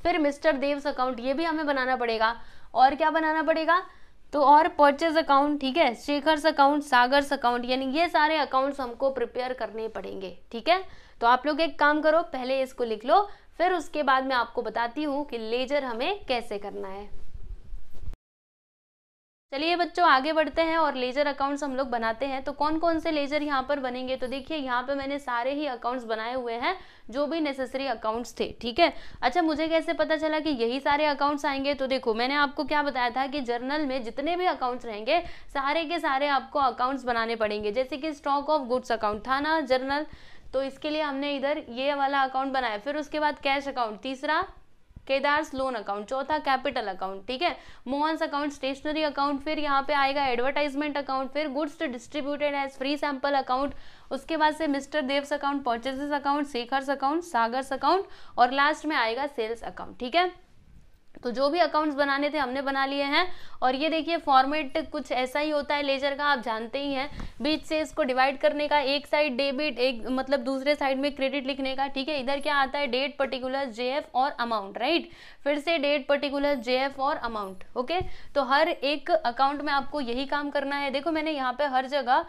फिर मिस्टर देव्स अकाउंट ये भी हमें बनाना पड़ेगा और क्या बनाना पड़ेगा तो और परचेज अकाउंट ठीक है शेखर्स अकाउंट सागर्स अकाउंट यानी ये सारे अकाउंट्स हमको प्रिपेयर करने पड़ेंगे ठीक है तो आप लोग एक काम करो पहले इसको लिख लो फिर उसके बाद मैं आपको बताती हूँ कि लेजर हमें कैसे करना है चलिए बच्चों आगे बढ़ते हैं और लेजर अकाउंट्स हम लोग बनाते हैं तो कौन कौन से लेजर यहाँ पर बनेंगे तो देखिए यहाँ पे मैंने सारे ही अकाउंट्स बनाए हुए हैं जो भी नेसेसरी अकाउंट्स थे ठीक है अच्छा मुझे कैसे पता चला कि यही सारे अकाउंट्स आएंगे तो देखो मैंने आपको क्या बताया था कि जर्नल में जितने भी अकाउंट्स रहेंगे सारे के सारे आपको अकाउंट्स बनाने पड़ेंगे जैसे कि स्टॉक ऑफ गुड्स अकाउंट था ना जर्नल तो इसके लिए हमने इधर ये वाला अकाउंट बनाया फिर उसके बाद कैश अकाउंट तीसरा केदार्स लोन अकाउंट चौथा कैपिटल अकाउंट ठीक है मोहन अकाउंट स्टेशनरी अकाउंट फिर यहाँ पे आएगा एडवर्टाइजमेंट अकाउंट फिर goods to distributed as free sample account उसके बाद से mister Dev's account purchases account Shekhar's account Sagar's account और लास्ट में आएगा सेल्स अकाउंट ठीक है तो जो भी अकाउंट्स बनाने थे हमने बना लिए हैं और ये देखिए फॉर्मेट कुछ ऐसा ही होता है लेजर का आप जानते ही हैं बीच से इसको डिवाइड करने का एक साइड डेबिट एक मतलब दूसरे साइड में क्रेडिट लिखने का ठीक है इधर क्या आता है डेट पर्टिकुलर जेएफ और अमाउंट राइट फिर से डेट पर्टिकुलर जेएफ और अमाउंट ओके तो हर एक अकाउंट में आपको यही काम करना है देखो मैंने यहाँ पर हर जगह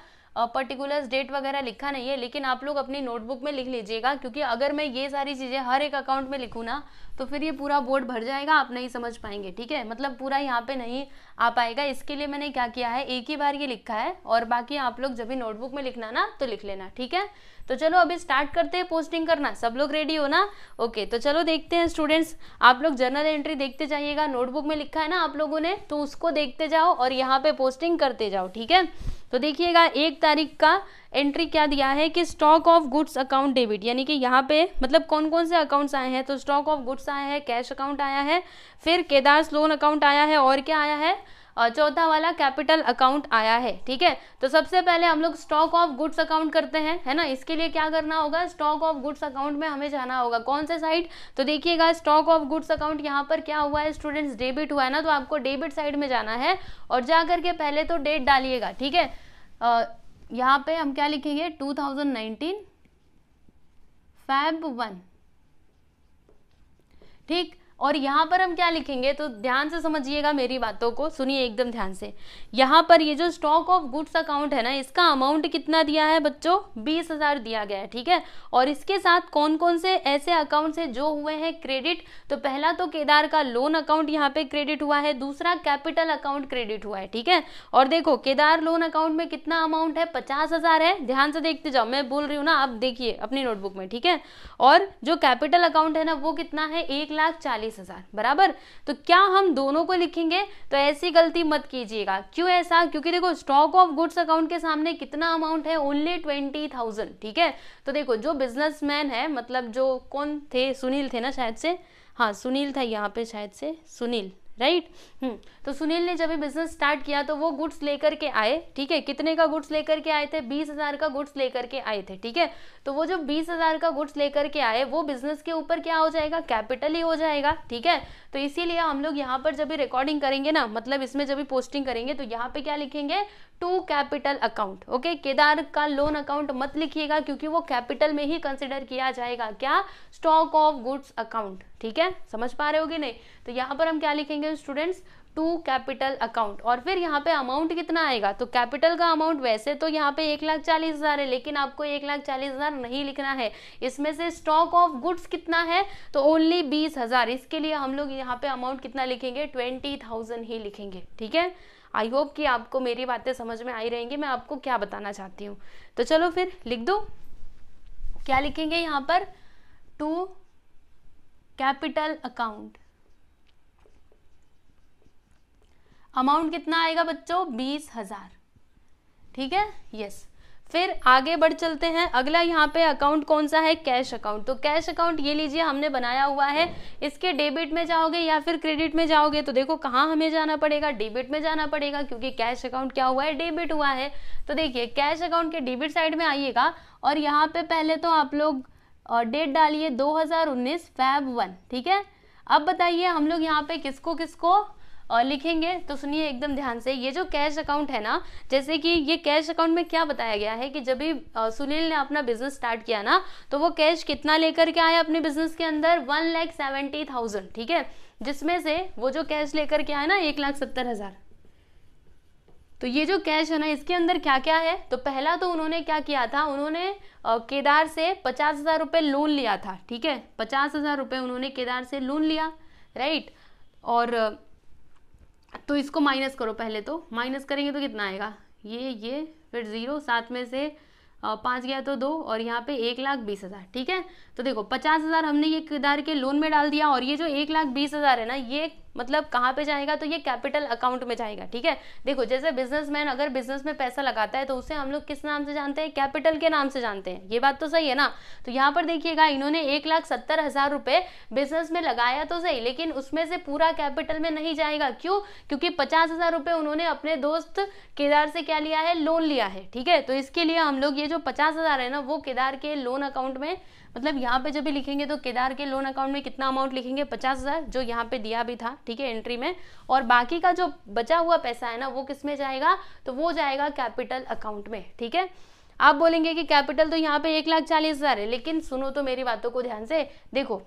पर्टिकुलर्स डेट वगैरह लिखा नहीं है लेकिन आप लोग अपनी नोटबुक में लिख लीजिएगा क्योंकि अगर मैं ये सारी चीज़ें हर एक अकाउंट में लिखूँ ना तो फिर ये पूरा बोर्ड भर जाएगा आप नहीं समझ पाएंगे ठीक है मतलब पूरा यहाँ पे नहीं आ पाएगा इसके लिए मैंने क्या किया है एक ही बार ये लिखा है और बाकी आप लोग जब भी नोटबुक में लिखना ना तो लिख लेना ठीक है तो चलो अभी स्टार्ट करते हैं पोस्टिंग करना सब लोग रेडी हो ना ओके तो चलो देखते हैं स्टूडेंट्स आप लोग जर्नल एंट्री देखते जाइएगा नोटबुक में लिखा है ना आप लोगों ने तो उसको देखते जाओ और यहाँ पे पोस्टिंग करते जाओ ठीक है तो देखिएगा एक तारीख का एंट्री क्या दिया है कि stock of goods account debit यानी कि यहाँ पे मतलब कौन कौन से अकाउंट्स आए हैं तो स्टॉक ऑफ गुड्स आया है कैश अकाउंट आया है फिर केदार्स लोन अकाउंट आया है और क्या आया है चौथा वाला कैपिटल अकाउंट आया है ठीक है तो सबसे पहले हम लोग स्टॉक ऑफ गुड्स अकाउंट करते हैं है ना इसके लिए क्या करना होगा स्टॉक ऑफ गुड्स अकाउंट में हमें जाना होगा कौन से साइड तो देखिएगा स्टॉक ऑफ गुड्स अकाउंट यहाँ पर क्या हुआ है स्टूडेंट्स डेबिट हुआ है ना तो आपको डेबिट साइड में जाना है और जा करके पहले तो डेट डालिएगा ठीक है यहाँ पे हम क्या लिखेंगे 2019 फैब वन ठीक और यहाँ पर हम क्या लिखेंगे तो ध्यान से समझिएगा मेरी बातों को सुनिए एकदम ध्यान से यहाँ पर ये जो स्टॉक ऑफ गुड्स अकाउंट है ना इसका अमाउंट कितना दिया है बच्चों बीस हज़ार दिया गया है ठीक है और इसके साथ कौन कौन से ऐसे अकाउंट से जो हुए हैं क्रेडिट तो पहला तो केदार का लोन अकाउंट यहाँ पे क्रेडिट हुआ है दूसरा कैपिटल अकाउंट क्रेडिट हुआ है ठीक है और देखो केदार लोन अकाउंट में कितना अमाउंट है पचास हज़ार है ध्यान से देखते जाओ मैं बोल रही हूँ ना आप देखिए अपनी नोटबुक में ठीक है और जो कैपिटल अकाउंट है ना वो कितना है एक लाख चालीस चालीस हजार बराबर तो क्या हम दोनों को लिखेंगे तो ऐसी गलती मत कीजिएगा क्यों ऐसा क्योंकि देखो स्टॉक ऑफ गुड्स अकाउंट के सामने कितना अमाउंट है ओनली ट्वेंटी थाउजेंड ठीक है तो देखो जो बिजनेसमैन है मतलब जो कौन थे सुनील थे ना शायद से हाँ सुनील था यहाँ पे शायद से सुनील राइट हम्म तो सुनील ने जब ये बिजनेस स्टार्ट किया तो वो गुड्स लेकर के आए ठीक है कितने का गुड्स लेकर के आए थे बीस हज़ार का गुड्स लेकर के आए थे ठीक है तो वो जो बीस हज़ार का गुड्स लेकर के आए वो बिजनेस के ऊपर क्या हो जाएगा कैपिटल ही हो जाएगा ठीक है तो इसीलिए हम लोग यहाँ पर जब भी रिकॉर्डिंग करेंगे ना मतलब इसमें जब भी पोस्टिंग करेंगे तो यहाँ पे क्या लिखेंगे to capital account okay Kedar का लोन अकाउंट मत लिखिएगा क्योंकि वो कैपिटल में ही कंसिडर किया जाएगा क्या स्टॉक ऑफ गुड्स अकाउंट ठीक है समझ पा रहे होगे नहीं तो यहाँ पर हम क्या लिखेंगे स्टूडेंट्स टू कैपिटल अकाउंट और फिर यहाँ पे अमाउंट कितना आएगा तो कैपिटल का अमाउंट वैसे तो यहाँ पे एक लाख चालीस हज़ार है लेकिन आपको एक लाख चालीस हज़ार नहीं लिखना है इसमें से स्टॉक ऑफ गुड्स कितना है तो ओनली बीस हज़ार इसके लिए हम लोग यहाँ पे अमाउंट कितना लिखेंगे ट्वेंटी थाउजेंड ही लिखेंगे ठीक है आई होप कि आपको मेरी बातें समझ में आई रहेंगी मैं आपको क्या बताना चाहती हूँ तो चलो फिर लिख दो क्या लिखेंगे यहाँ पर टू कैपिटल अकाउंट अमाउंट कितना आएगा बच्चों बीस हजार ठीक है यस फिर आगे बढ़ चलते हैं अगला यहाँ पे अकाउंट कौन सा है कैश अकाउंट तो कैश अकाउंट ये लीजिए हमने बनाया हुआ है इसके डेबिट में जाओगे या फिर क्रेडिट में जाओगे तो देखो कहाँ हमें जाना पड़ेगा डेबिट में जाना पड़ेगा क्योंकि कैश अकाउंट क्या हुआ है डेबिट हुआ है तो देखिए कैश अकाउंट के डेबिट साइड में आइएगा और यहाँ पे पहले तो आप लोग डेट डालिए दो हजार फैब वन ठीक है अब बताइए हम लोग यहाँ पे किसको किसको लिखेंगे तो सुनिए एकदम ध्यान से ये जो कैश अकाउंट है ना जैसे कि ये कैश अकाउंट में क्या बताया गया है कि जब भी सुनील ने अपना बिजनेस स्टार्ट किया ना तो वो कैश कितना लेकर के आया अपने बिजनेस के अंदर वन लैख सेवेंटी थाउजेंड ठीक है जिसमें से वो जो कैश लेकर के आया ना एक लाख सत्तर हज़ार तो ये जो कैश है ना इसके अंदर क्या क्या है तो पहला तो उन्होंने क्या किया था उन्होंने केदार से पचास हज़ार रुपये लोन लिया था ठीक है पचास हज़ार रुपये उन्होंने केदार से लोन लिया राइट और तो इसको माइनस करो पहले तो माइनस करेंगे तो कितना आएगा ये ये फिर ज़ीरो साथ में से पाँच गया तो दो और यहाँ पे एक लाख बीस हज़ार ठीक है तो देखो पचास हज़ार हमने ये किरदार के लोन में डाल दिया और ये जो एक लाख बीस हज़ार है ना ये मतलब कहाँ पे जाएगा तो ये कैपिटल अकाउंट में जाएगा ठीक है देखो जैसे बिजनेसमैन अगर बिजनेस में पैसा लगाता है तो उसे हम लोग किस नाम से जानते हैं कैपिटल के नाम से जानते हैं ये बात तो सही है ना तो यहाँ पर देखिएगा इन्होंने एक लाख सत्तर हज़ार रुपये बिजनेस में लगाया तो सही लेकिन उसमें से पूरा कैपिटल में नहीं जाएगा क्यों क्योंकि पचास हज़ार रुपये उन्होंने अपने दोस्त केदार से क्या लिया है लोन लिया है ठीक है तो इसके लिए हम लोग ये जो पचास हज़ार है ना वो केदार के लोन अकाउंट में मतलब यहाँ पे जब भी लिखेंगे तो केदार के लोन अकाउंट में कितना अमाउंट लिखेंगे पचास हज़ार जो यहाँ पे दिया भी था ठीक है एंट्री में और बाकी का जो बचा हुआ पैसा है ना वो किस में जाएगा तो वो जाएगा कैपिटल अकाउंट में ठीक है आप बोलेंगे कि कैपिटल तो यहाँ पे एक लाख चालीस हज़ार है लेकिन सुनो तो मेरी बातों को ध्यान से देखो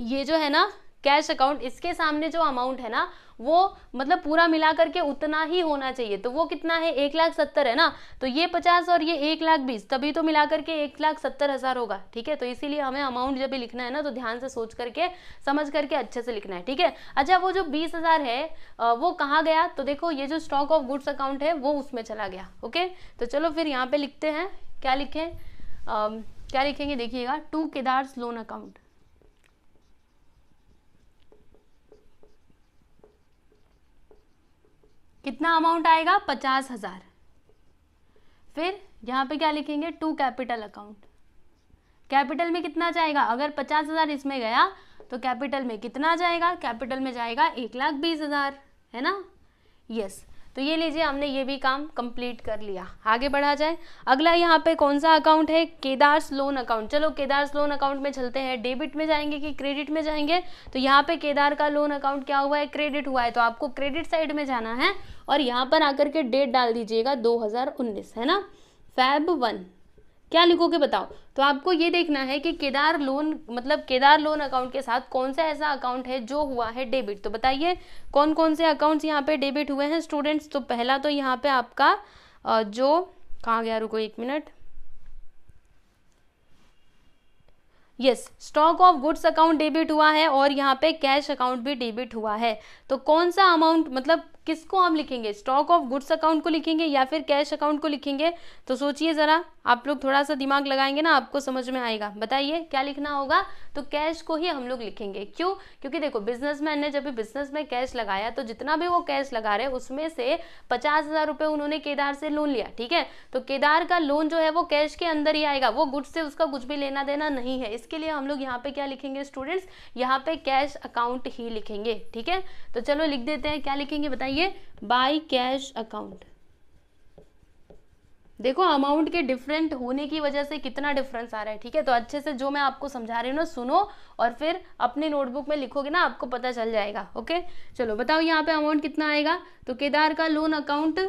ये जो है ना कैश अकाउंट इसके सामने जो अमाउंट है ना वो मतलब पूरा मिला करके उतना ही होना चाहिए तो वो कितना है एक लाख सत्तर है ना तो ये पचास और ये एक लाख बीस तभी तो मिला करके एक लाख सत्तर हज़ार होगा ठीक है तो इसीलिए हमें अमाउंट जब भी लिखना है ना तो ध्यान से सोच करके समझ करके अच्छे से लिखना है ठीक है अच्छा वो जो बीस हज़ार है वो कहाँ गया तो देखो ये जो स्टॉक ऑफ गुड्स अकाउंट है वो उसमें चला गया ओके तो चलो फिर यहाँ पे लिखते हैं क्या लिखें क्या लिखेंगे देखिएगा टू केदार्स लोन अकाउंट कितना अमाउंट आएगा पचास हजार फिर यहाँ पे क्या लिखेंगे टू कैपिटल अकाउंट कैपिटल में कितना जाएगा अगर पचास हजार इसमें गया तो कैपिटल में कितना जाएगा कैपिटल में जाएगा एक लाख बीस हजार है ना यस तो ये लीजिए हमने ये भी काम कंप्लीट कर लिया आगे बढ़ा जाए अगला यहाँ पे कौन सा अकाउंट है केदार्स लोन अकाउंट चलो केदार्स लोन अकाउंट में चलते हैं डेबिट में जाएंगे कि क्रेडिट में जाएंगे तो यहाँ पे केदार का लोन अकाउंट क्या हुआ है क्रेडिट हुआ है तो आपको क्रेडिट साइड में जाना है और यहाँ पर आकर के डेट डाल दीजिएगा दो है ना फैब वन क्या लिखोगे बताओ तो आपको ये देखना है कि केदार लोन मतलब केदार लोन अकाउंट के साथ कौन सा ऐसा अकाउंट है जो हुआ है डेबिट तो बताइए कौन कौन से अकाउंट्स यहाँ पे डेबिट हुए हैं स्टूडेंट्स तो पहला तो यहाँ पे आपका जो कहाँ गया रुको एक minute yes stock of goods account debit हुआ है और यहाँ पे कैश अकाउंट भी डेबिट हुआ है तो कौन सा अमाउंट मतलब किसको हम लिखेंगे स्टॉक ऑफ गुड्स अकाउंट को लिखेंगे या फिर कैश अकाउंट को लिखेंगे तो सोचिए ज़रा आप लोग थोड़ा सा दिमाग लगाएंगे ना आपको समझ में आएगा बताइए क्या लिखना होगा तो कैश को ही हम लोग लिखेंगे क्यों क्योंकि देखो बिजनेसमैन ने जब भी बिजनेस में कैश लगाया तो जितना भी वो कैश लगा रहे उसमें से पचास हज़ार रुपए उन्होंने केदार से लोन लिया ठीक है तो केदार का लोन जो है वो कैश के अंदर ही आएगा वो गुड्स से उसका कुछ भी लेना देना नहीं है इसके लिए हम लोग यहाँ पे क्या लिखेंगे स्टूडेंट्स यहाँ पे कैश अकाउंट ही लिखेंगे ठीक है तो चलो लिख देते हैं क्या लिखेंगे बताइए चाहिए बाई कैश अकाउंट देखो अमाउंट के डिफरेंट होने की वजह से कितना डिफरेंस आ रहा है ठीक है तो अच्छे से जो मैं आपको समझा रही हूँ ना सुनो और फिर अपने नोटबुक में लिखोगे ना आपको पता चल जाएगा ओके चलो बताओ यहाँ पे अमाउंट कितना आएगा तो केदार का लोन अकाउंट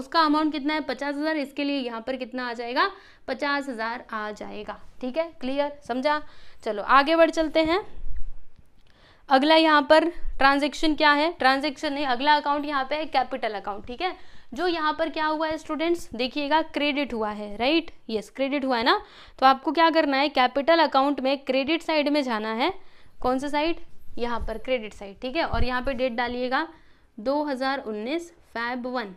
उसका अमाउंट कितना है पचास हज़ार इसके लिए यहाँ पर कितना आ जाएगा पचास हज़ार आ जाएगा ठीक है क्लियर समझा चलो आगे बढ़ चलते हैं अगला यहाँ पर ट्रांजेक्शन क्या है ट्रांजेक्शन नहीं अगला अकाउंट यहाँ पे है कैपिटल अकाउंट ठीक है जो यहाँ पर क्या हुआ है स्टूडेंट्स देखिएगा क्रेडिट हुआ है राइट यस क्रेडिट हुआ है ना तो आपको क्या करना है कैपिटल अकाउंट में क्रेडिट साइड में जाना है कौन सा साइड यहाँ पर क्रेडिट साइड ठीक है और यहाँ पे डेट डालिएगा 2019 फैब वन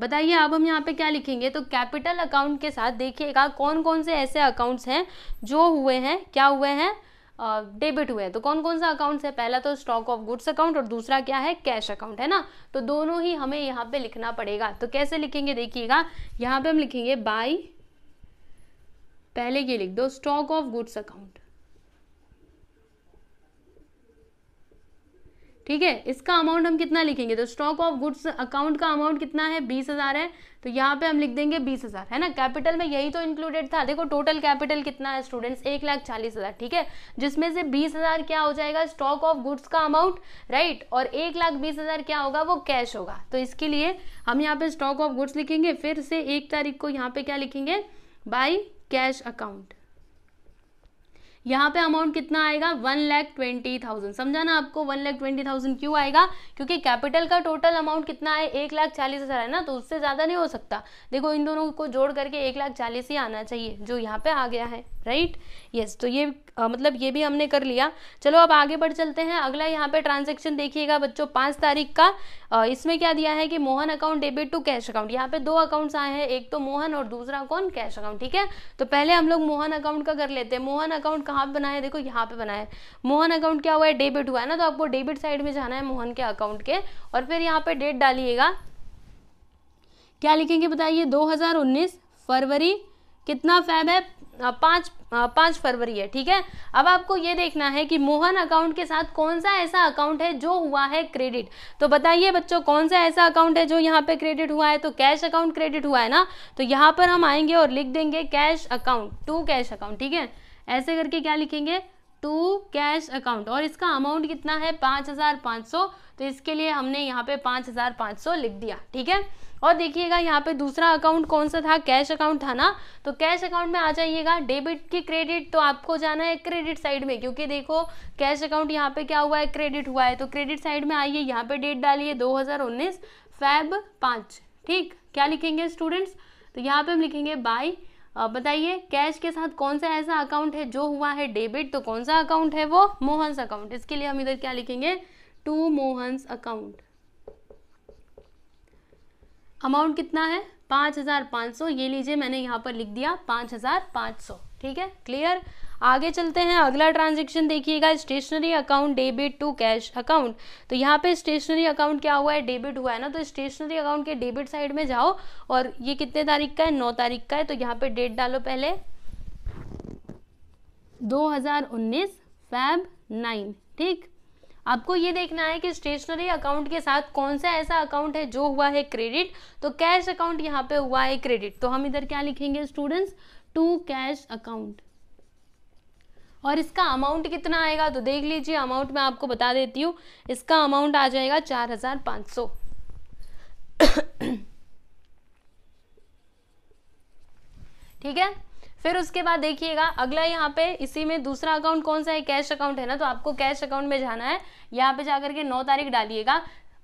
बताइए अब हम यहाँ पे क्या लिखेंगे तो कैपिटल अकाउंट के साथ देखिएगा कौन कौन से ऐसे अकाउंट्स हैं जो हुए हैं क्या हुए हैं डेबिट हुए हैं तो कौन कौन सा अकाउंट है पहला तो स्टॉक ऑफ गुड्स अकाउंट और दूसरा क्या है कैश अकाउंट है ना तो दोनों ही हमें यहाँ पे लिखना पड़ेगा तो कैसे लिखेंगे देखिएगा यहाँ पे हम लिखेंगे बाई पहले ये लिख दो स्टॉक ऑफ गुड्स अकाउंट ठीक है इसका अमाउंट हम कितना लिखेंगे तो स्टॉक ऑफ गुड्स अकाउंट का अमाउंट कितना है बीस हज़ार है तो यहाँ पे हम लिख देंगे बीस हज़ार है ना कैपिटल में यही तो इंक्लूडेड था देखो टोटल कैपिटल कितना है स्टूडेंट्स एक लाख चालीस हज़ार ठीक है जिसमें से बीस हज़ार क्या हो जाएगा स्टॉक ऑफ गुड्स का अमाउंट राइट और एक लाख बीस हज़ार क्या होगा वो कैश होगा तो इसके लिए हम यहाँ पे स्टॉक ऑफ गुड्स लिखेंगे फिर से एक तारीख को यहाँ पे क्या लिखेंगे बाई कैश अकाउंट यहाँ पे अमाउंट कितना आएगा वन लैख ट्वेंटी थाउजेंड समझा ना आपको वन लैख ट्वेंटी थाउजेंड क्यों आएगा क्योंकि कैपिटल का टोटल अमाउंट कितना है एक लाख चालीस हज़ार है ना तो उससे ज़्यादा नहीं हो सकता देखो इन दोनों को जोड़ करके एक लाख चालीस ही आना चाहिए जो यहाँ पे आ गया है राइट यस तो ये आ, मतलब ये भी हमने कर लिया चलो अब आगे बढ़ चलते हैं अगला यहाँ पे ट्रांजेक्शन देखिएगा बच्चों पाँच तारीख का आ, इसमें क्या दिया है कि Mohan account debit to cash account यहाँ पे दो अकाउंट्स आए हैं एक तो मोहन और दूसरा कौन कैश अकाउंट ठीक है तो पहले हम लोग मोहन अकाउंट का कर लेते हैं मोहन अकाउंट कहाँ बनाया देखो यहाँ पे बनाया मोहन अकाउंट क्या हुआ है डेबिट हुआ है ना तो आपको डेबिट साइड में जाना है मोहन के अकाउंट के और फिर यहाँ पे डेट डालिएगा क्या लिखेंगे बताइए 2019 फरवरी कितना फैब है पाँच पाँच फरवरी है ठीक है अब आपको ये देखना है कि मोहन अकाउंट के साथ कौन सा ऐसा अकाउंट है जो हुआ है क्रेडिट तो बताइए बच्चों कौन सा ऐसा अकाउंट है जो यहाँ पे क्रेडिट हुआ है तो कैश अकाउंट क्रेडिट हुआ है ना तो यहाँ पर हम आएंगे और लिख देंगे cash account to cash account ठीक है ऐसे करके क्या लिखेंगे टू कैश अकाउंट और इसका अमाउंट कितना है पाँच हज़ार सौ तो इसके लिए हमने यहाँ पे पाँच हज़ार सौ लिख दिया ठीक है और देखिएगा यहाँ पे दूसरा अकाउंट कौन सा था कैश अकाउंट था ना तो कैश अकाउंट में आ जाइएगा डेबिट की क्रेडिट तो आपको जाना है क्रेडिट साइड में क्योंकि देखो कैश अकाउंट यहाँ पे क्या हुआ है क्रेडिट हुआ है तो क्रेडिट साइड में आइए यहाँ पे डेट डालिए 2019 फैब पाँच ठीक क्या लिखेंगे स्टूडेंट्स तो यहाँ पे हम लिखेंगे बाई बताइए कैश के साथ कौन सा ऐसा अकाउंट है जो हुआ है डेबिट तो कौन सा अकाउंट है वो मोहन्स अकाउंट इसके लिए हम इधर क्या लिखेंगे टू मोहन्स अकाउंट अमाउंट कितना है पाँच हज़ार पाँच सौ ये लीजिए मैंने यहाँ पर लिख दिया पाँच हज़ार पाँच सौ ठीक है क्लियर आगे चलते हैं अगला ट्रांजेक्शन देखिएगा stationery account debit to cash account तो यहाँ पे स्टेशनरी अकाउंट क्या हुआ है डेबिट हुआ है ना तो स्टेशनरी अकाउंट के डेबिट साइड में जाओ और ये कितने तारीख का है नौ तारीख का है तो यहाँ पे डेट डालो पहले उन्नीस फैब नाइन ठीक आपको ये देखना है कि स्टेशनरी अकाउंट के साथ कौन सा ऐसा अकाउंट है जो हुआ है क्रेडिट तो कैश अकाउंट यहाँ पे हुआ है क्रेडिट तो हम इधर क्या लिखेंगे स्टूडेंट्स टू कैश अकाउंट और इसका अमाउंट कितना आएगा तो देख लीजिए अमाउंट मैं आपको बता देती हूँ इसका अमाउंट आ जाएगा चार हजार पाँच सौ ठीक है फिर उसके बाद देखिएगा अगला यहाँ पे इसी में दूसरा अकाउंट कौन सा है कैश अकाउंट है ना तो आपको कैश अकाउंट में जाना है यहाँ पे जाकर के नौ तारीख डालिएगा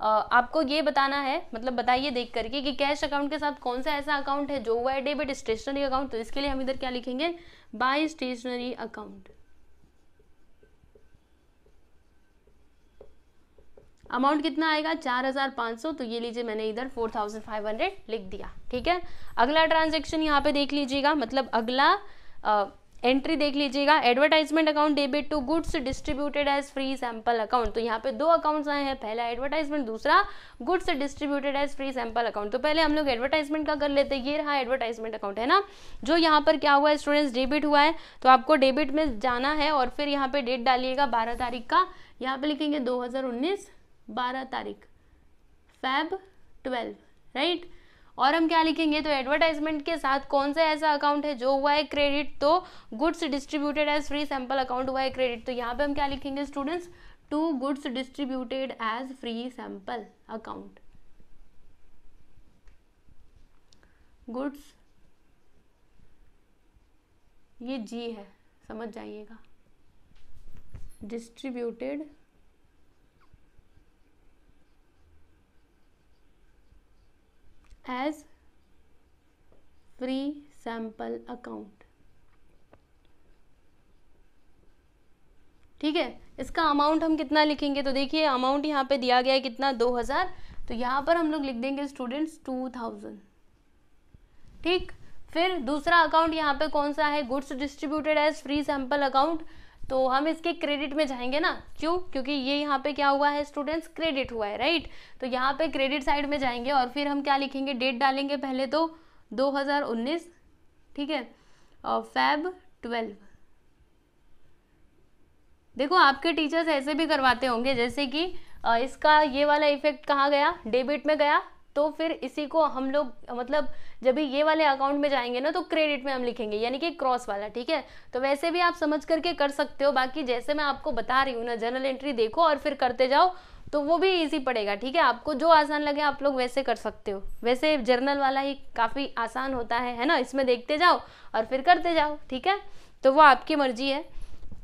आपको ये बताना है मतलब बताइए देख करके कि कैश अकाउंट के साथ कौन सा ऐसा अकाउंट है जो हुआ है डेबिट स्टेशनरी अकाउंट तो इसके लिए हम इधर क्या लिखेंगे बाय स्टेशनरी अकाउंट अमाउंट कितना आएगा चार हज़ार पाँच सौ तो ये लीजिए मैंने इधर फोर थाउजेंड फाइव हंड्रेड लिख दिया ठीक है अगला ट्रांजेक्शन यहाँ पे देख लीजिएगा मतलब अगला आ, एंट्री देख लीजिएगा advertisement account debit to goods distributed as free sample account तो यहाँ पे दो अकाउंट्स आए हैं पहला एडवर्टाइजमेंट दूसरा goods distributed as free sample account तो पहले हम लोग एडवर्टाइजमेंट का कर लेते हैं ये रहा एडवर्टाइजमेंट अकाउंट है ना जो यहाँ पर क्या हुआ है स्टूडेंट्स डेबिट हुआ है तो आपको डेबिट में जाना है और फिर यहाँ पे डेट डालिएगा बारह तारीख का यहाँ पे लिखेंगे दो बारह तारीख फैब ट्वेल्व राइट और हम क्या लिखेंगे तो एडवर्टाइजमेंट के साथ कौन सा ऐसा अकाउंट है जो हुआ है क्रेडिट तो goods distributed as free sample account हुआ है क्रेडिट तो यहाँ पे हम क्या लिखेंगे students to goods distributed as free sample account goods ये जी है समझ जाइएगा distributed as free sample account ठीक है इसका अमाउंट हम कितना लिखेंगे तो देखिए अमाउंट यहाँ पे दिया गया है कितना दो हज़ार तो यहाँ पर हम लोग लिख देंगे स्टूडेंट्स टू थाउजेंड ठीक फिर दूसरा अकाउंट यहाँ पे कौन सा है goods distributed as free sample account तो हम इसके क्रेडिट में जाएंगे ना क्यों क्योंकि ये यहाँ पे क्या हुआ है स्टूडेंट्स क्रेडिट हुआ है राइट तो यहाँ पे क्रेडिट साइड में जाएंगे और फिर हम क्या लिखेंगे डेट डालेंगे पहले तो 2019 ठीक है और फैब 12 देखो आपके टीचर्स ऐसे भी करवाते होंगे जैसे कि इसका ये वाला इफेक्ट कहाँ गया डेबिट में गया तो फिर इसी को हम लोग मतलब जब भी ये वाले अकाउंट में जाएंगे ना तो क्रेडिट में हम लिखेंगे यानी कि क्रॉस वाला ठीक है तो वैसे भी आप समझ करके कर सकते हो बाकी जैसे मैं आपको बता रही हूँ ना जर्नल एंट्री देखो और फिर करते जाओ तो वो भी ईजी पड़ेगा ठीक है आपको जो आसान लगे आप लोग वैसे कर सकते हो वैसे जर्नल वाला ही काफ़ी आसान होता है है ना इसमें देखते जाओ और फिर करते जाओ ठीक है तो वो आपकी मर्जी है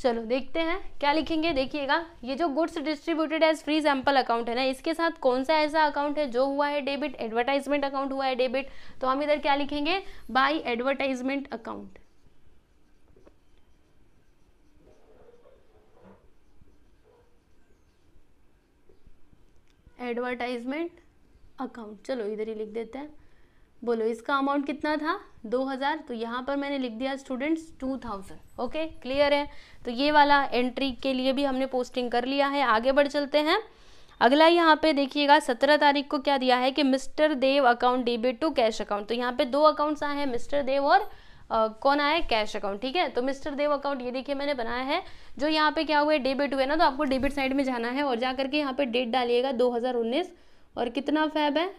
चलो देखते हैं क्या लिखेंगे देखिएगा ये जो goods distributed as free sample account है ना इसके साथ कौन सा ऐसा अकाउंट है जो हुआ है डेबिट एडवर्टाइजमेंट अकाउंट हुआ है डेबिट तो हम इधर क्या लिखेंगे by advertisement account advertisement account चलो इधर ही लिख देते हैं बोलो इसका अमाउंट कितना था 2000 तो यहाँ पर मैंने लिख दिया स्टूडेंट्स 2000 ओके क्लियर है तो ये वाला एंट्री के लिए भी हमने पोस्टिंग कर लिया है आगे बढ़ चलते हैं अगला यहाँ पे देखिएगा सत्रह तारीख को क्या दिया है कि mister Dev account debit to cash account तो यहाँ पे दो अकाउंट्स आए हैं मिस्टर देव और आ, कौन आया कैश अकाउंट ठीक है तो मिस्टर देव अकाउंट ये देखिए मैंने बनाया है जो यहाँ पे क्या हुआ है डेबिट हुए ना तो आपको डेबिट साइड में जाना है और जा करके यहाँ पे डेट डालिएगा दो और कितना फैब है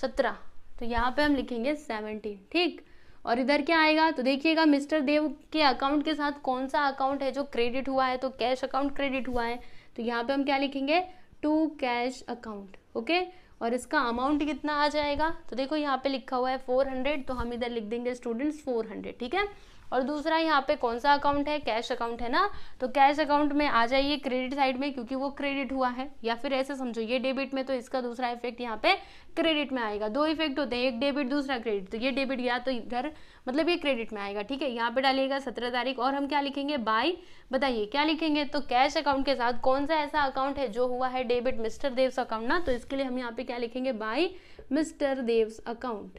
सत्रह तो यहाँ पे हम लिखेंगे सेवनटीन ठीक और इधर क्या आएगा तो देखिएगा मिस्टर देव के अकाउंट के साथ कौन सा अकाउंट है जो क्रेडिट हुआ है तो कैश अकाउंट क्रेडिट हुआ है तो यहाँ पे हम क्या लिखेंगे टू कैश अकाउंट ओके और इसका अमाउंट कितना आ जाएगा तो देखो यहाँ पे लिखा हुआ है फोर हंड्रेड तो हम इधर लिख देंगे स्टूडेंट्स फोर हंड्रेड ठीक है और दूसरा यहाँ पे कौन सा अकाउंट है कैश अकाउंट है ना तो कैश अकाउंट में आ जाइए क्रेडिट साइड में क्योंकि वो क्रेडिट हुआ है या फिर ऐसे समझो ये डेबिट में तो इसका दूसरा इफेक्ट यहाँ पे क्रेडिट में आएगा दो इफेक्ट होते हैं एक डेबिट दूसरा क्रेडिट तो ये डेबिट गया तो इधर मतलब ये क्रेडिट में आएगा ठीक है यहाँ पे डालिएगा सत्रह तारीख और हम क्या लिखेंगे बाई बताइए क्या लिखेंगे तो कैश अकाउंट के साथ कौन सा ऐसा अकाउंट है जो हुआ है डेबिट मिस्टर देव्स अकाउंट ना तो इसके लिए हम यहाँ पे क्या लिखेंगे by mister Dev's account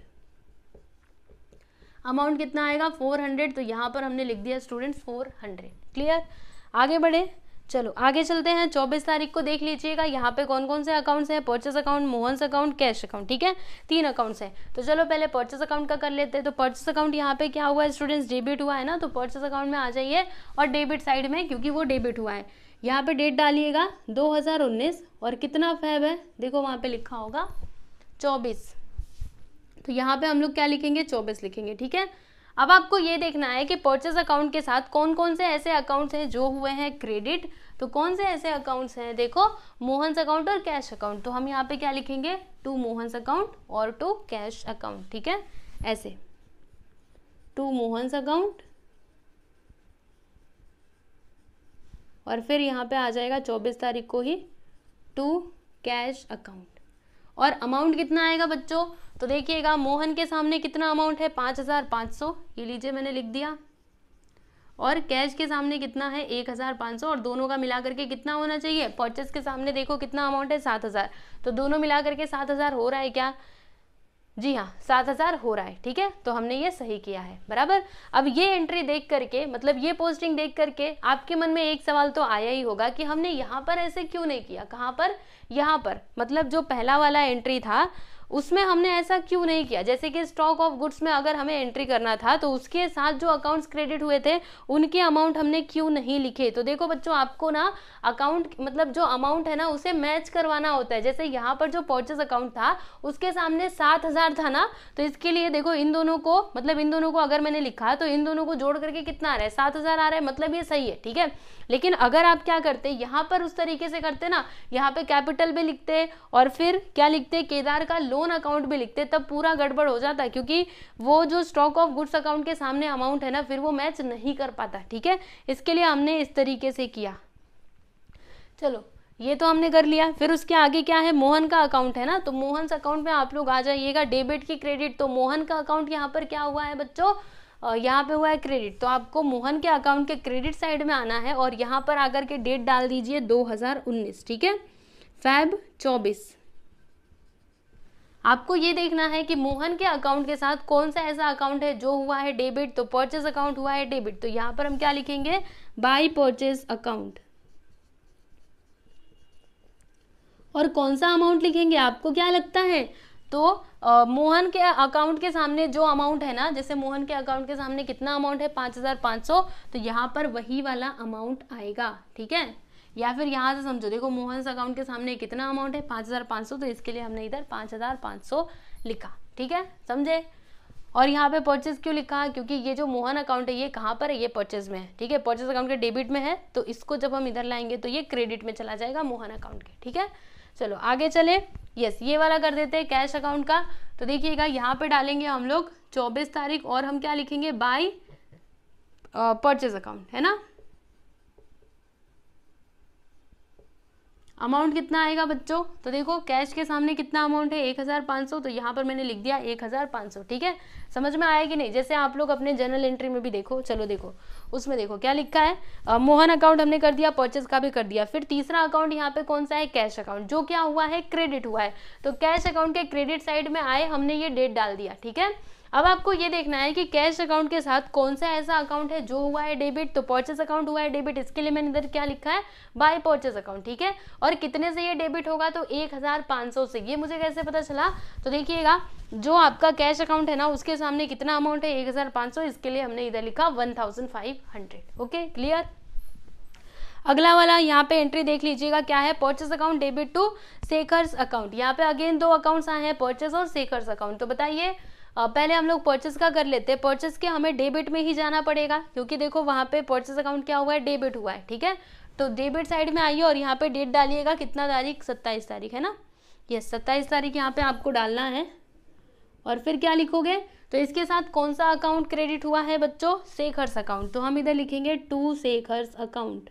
amount कितना आएगा फोर हंड्रेड तो यहाँ पर हमने लिख दिया स्टूडेंट्स फोर हंड्रेड क्लियर आगे बढ़े चलो आगे चलते हैं चौबीस तारीख को देख लीजिएगा यहाँ पे कौन कौन से अकाउंट्स हैं purchase account Mohan's account cash account ठीक है तीन अकाउंट्स हैं तो चलो पहले परचेस अकाउंट का कर लेते हैं तो परचेस अकाउंट यहाँ पे क्या हुआ है स्टूडेंट्स डेबिट हुआ है ना तो परचेस अकाउंट में आ जाइए और डेबिट साइड में क्योंकि वो डेबिट हुआ है यहाँ पर डेट डालिएगा दो और कितना फैब है देखो वहाँ पे लिखा होगा चौबीस तो यहाँ पे हम लोग क्या लिखेंगे चौबीस लिखेंगे ठीक है अब आपको ये देखना है कि परचेज अकाउंट के साथ कौन कौन से ऐसे अकाउंट्स हैं जो हुए हैं क्रेडिट तो कौन से ऐसे अकाउंट्स हैं देखो मोहन अकाउंट और कैश अकाउंट तो हम यहाँ पे क्या लिखेंगे टू मोहन अकाउंट और टू कैश अकाउंट ठीक है ऐसे टू मोहन अकाउंट और फिर यहाँ पे आ जाएगा चौबीस तारीख को ही टू कैश अकाउंट और अमाउंट कितना आएगा बच्चों तो देखिएगा मोहन के सामने कितना अमाउंट है पाँच हज़ार पाँच सौ ये लीजिए मैंने लिख दिया और कैश के सामने कितना है एक हज़ार पाँच सौ और दोनों का मिला करके कितना होना चाहिए परचेस के सामने देखो कितना अमाउंट है सात हज़ार तो दोनों मिला करके सात हज़ार हो रहा है क्या जी हाँ सात हज़ार हो रहा है ठीक है तो हमने ये सही किया है बराबर अब ये एंट्री देख करके मतलब ये पोस्टिंग देख करके आपके मन में एक सवाल तो आया ही होगा कि हमने यहाँ पर ऐसे क्यों नहीं किया कहाँ पर यहाँ पर मतलब जो पहला वाला एंट्री था उसमें हमने ऐसा क्यों नहीं किया जैसे कि स्टॉक ऑफ गुड्स में अगर हमें एंट्री करना था तो उसके साथ जो अकाउंट्स क्रेडिट हुए थे उनके अमाउंट हमने क्यों नहीं लिखे तो देखो बच्चों आपको ना अकाउंट मतलब जो अमाउंट है ना उसे मैच करवाना होता है जैसे यहाँ पर जो पर्चेस अकाउंट था उसके सामने सात हज़ार था ना तो इसके लिए देखो इन दोनों को मतलब इन दोनों को अगर मैंने लिखा तो इन दोनों को जोड़ करके कितना आ रहा है सात हज़ार आ रहा है मतलब ये सही है ठीक है लेकिन अगर आप क्या करते यहाँ पर उस तरीके से करते ना यहाँ पे कैपिटल भी लिखते और फिर क्या लिखते केदार का लोन लोन अकाउंट भी लिखते तब पूरा गड़बड़ हो जाता है क्योंकि वो जो स्टॉक ऑफ गुड्स अकाउंट के सामने अमाउंट है ना फिर वो मैच नहीं कर पाता ठीक है इसके लिए हमने इस तरीके से किया चलो ये तो हमने कर लिया फिर उसके आगे क्या है मोहन का अकाउंट है ना तो मोहन अकाउंट में आप लोग आ जाइएगा डेबिट की क्रेडिट तो मोहन का अकाउंट यहाँ पर क्या हुआ है बच्चों यहाँ पे हुआ है क्रेडिट तो आपको मोहन के अकाउंट के क्रेडिट साइड में आना है और यहाँ पर आकर के डेट डाल दीजिए 2019 ठीक है फैब 24 आपको ये देखना है कि मोहन के अकाउंट के साथ कौन सा ऐसा अकाउंट है जो हुआ है डेबिट तो परचेस अकाउंट हुआ है डेबिट तो यहाँ पर हम क्या लिखेंगे बाई परचेस अकाउंट और कौन सा अमाउंट लिखेंगे आपको क्या लगता है तो आ, मोहन के अकाउंट के सामने जो अमाउंट है ना जैसे मोहन के अकाउंट के सामने कितना अमाउंट है पाँच हज़ार पाँच सौ तो यहाँ पर वही वाला अमाउंट आएगा ठीक है या फिर यहाँ से समझो देखो मोहन अकाउंट के सामने कितना अमाउंट है पाँच हज़ार पाँच सौ तो इसके लिए हमने इधर पाँच हज़ार पाँच सौ लिखा ठीक है समझे और यहाँ पे परचेज क्यों लिखा क्योंकि ये जो मोहन अकाउंट है ये कहाँ पर है ये परचेज में है ठीक है परचेज अकाउंट के डेबिट में है तो इसको जब हम इधर लाएंगे तो ये क्रेडिट में चला जाएगा मोहन अकाउंट के ठीक है चलो आगे चले यस ये वाला कर देते हैं कैश अकाउंट का तो देखिएगा यहाँ पे डालेंगे हम लोग चौबीस तारीख और हम क्या लिखेंगे बाई परचेज अकाउंट है ना अमाउंट कितना आएगा बच्चों तो देखो कैश के सामने कितना अमाउंट है एक हज़ार पाँच सौ तो यहाँ पर मैंने लिख दिया एक हज़ार पाँच सौ ठीक है समझ में आया कि नहीं जैसे आप लोग अपने जनरल एंट्री में भी देखो चलो देखो उसमें देखो क्या लिखा है आ, मोहन अकाउंट हमने कर दिया परचेज का भी कर दिया फिर तीसरा अकाउंट यहाँ पे कौन सा है कैश अकाउंट जो क्या हुआ है क्रेडिट हुआ है तो कैश अकाउंट के क्रेडिट साइड में आए हमने ये डेट डाल दिया ठीक है अब आपको ये देखना है कि कैश अकाउंट के साथ कौन सा ऐसा अकाउंट है जो हुआ है डेबिट तो पर्चेस अकाउंट हुआ है डेबिट इसके लिए मैंने इधर क्या लिखा है बाय पर्चेस अकाउंट ठीक है और कितने से ये डेबिट होगा तो एक हज़ार पाँच सौ से ये मुझे कैसे पता चला तो देखिएगा जो आपका कैश अकाउंट है ना उसके सामने कितना अमाउंट है एक हज़ार सौ इसके लिए हमने इधर लिखा one thousand five hundred okay clear अगला वाला यहाँ पे एंट्री देख लीजिएगा क्या है purchase account debit to Shekhar's account यहाँ पे अगेन दो अकाउंट्स आए हैं परचेस और सेकर्स अकाउंट तो बताइए पहले हम लोग परचेस का कर लेते हैं परचेस के हमें डेबिट में ही जाना पड़ेगा क्योंकि देखो वहाँ पे परचेस अकाउंट क्या हुआ है डेबिट हुआ है ठीक है तो डेबिट साइड में आइए और यहाँ पे डेट डालिएगा कितना तारीख सत्ताईस तारीख है ना ये सत्ताईस तारीख यहाँ पे आपको डालना है और फिर क्या लिखोगे तो इसके साथ कौन सा अकाउंट क्रेडिट हुआ है बच्चों सेखर्स अकाउंट तो हम इधर लिखेंगे टू शेखर्स अकाउंट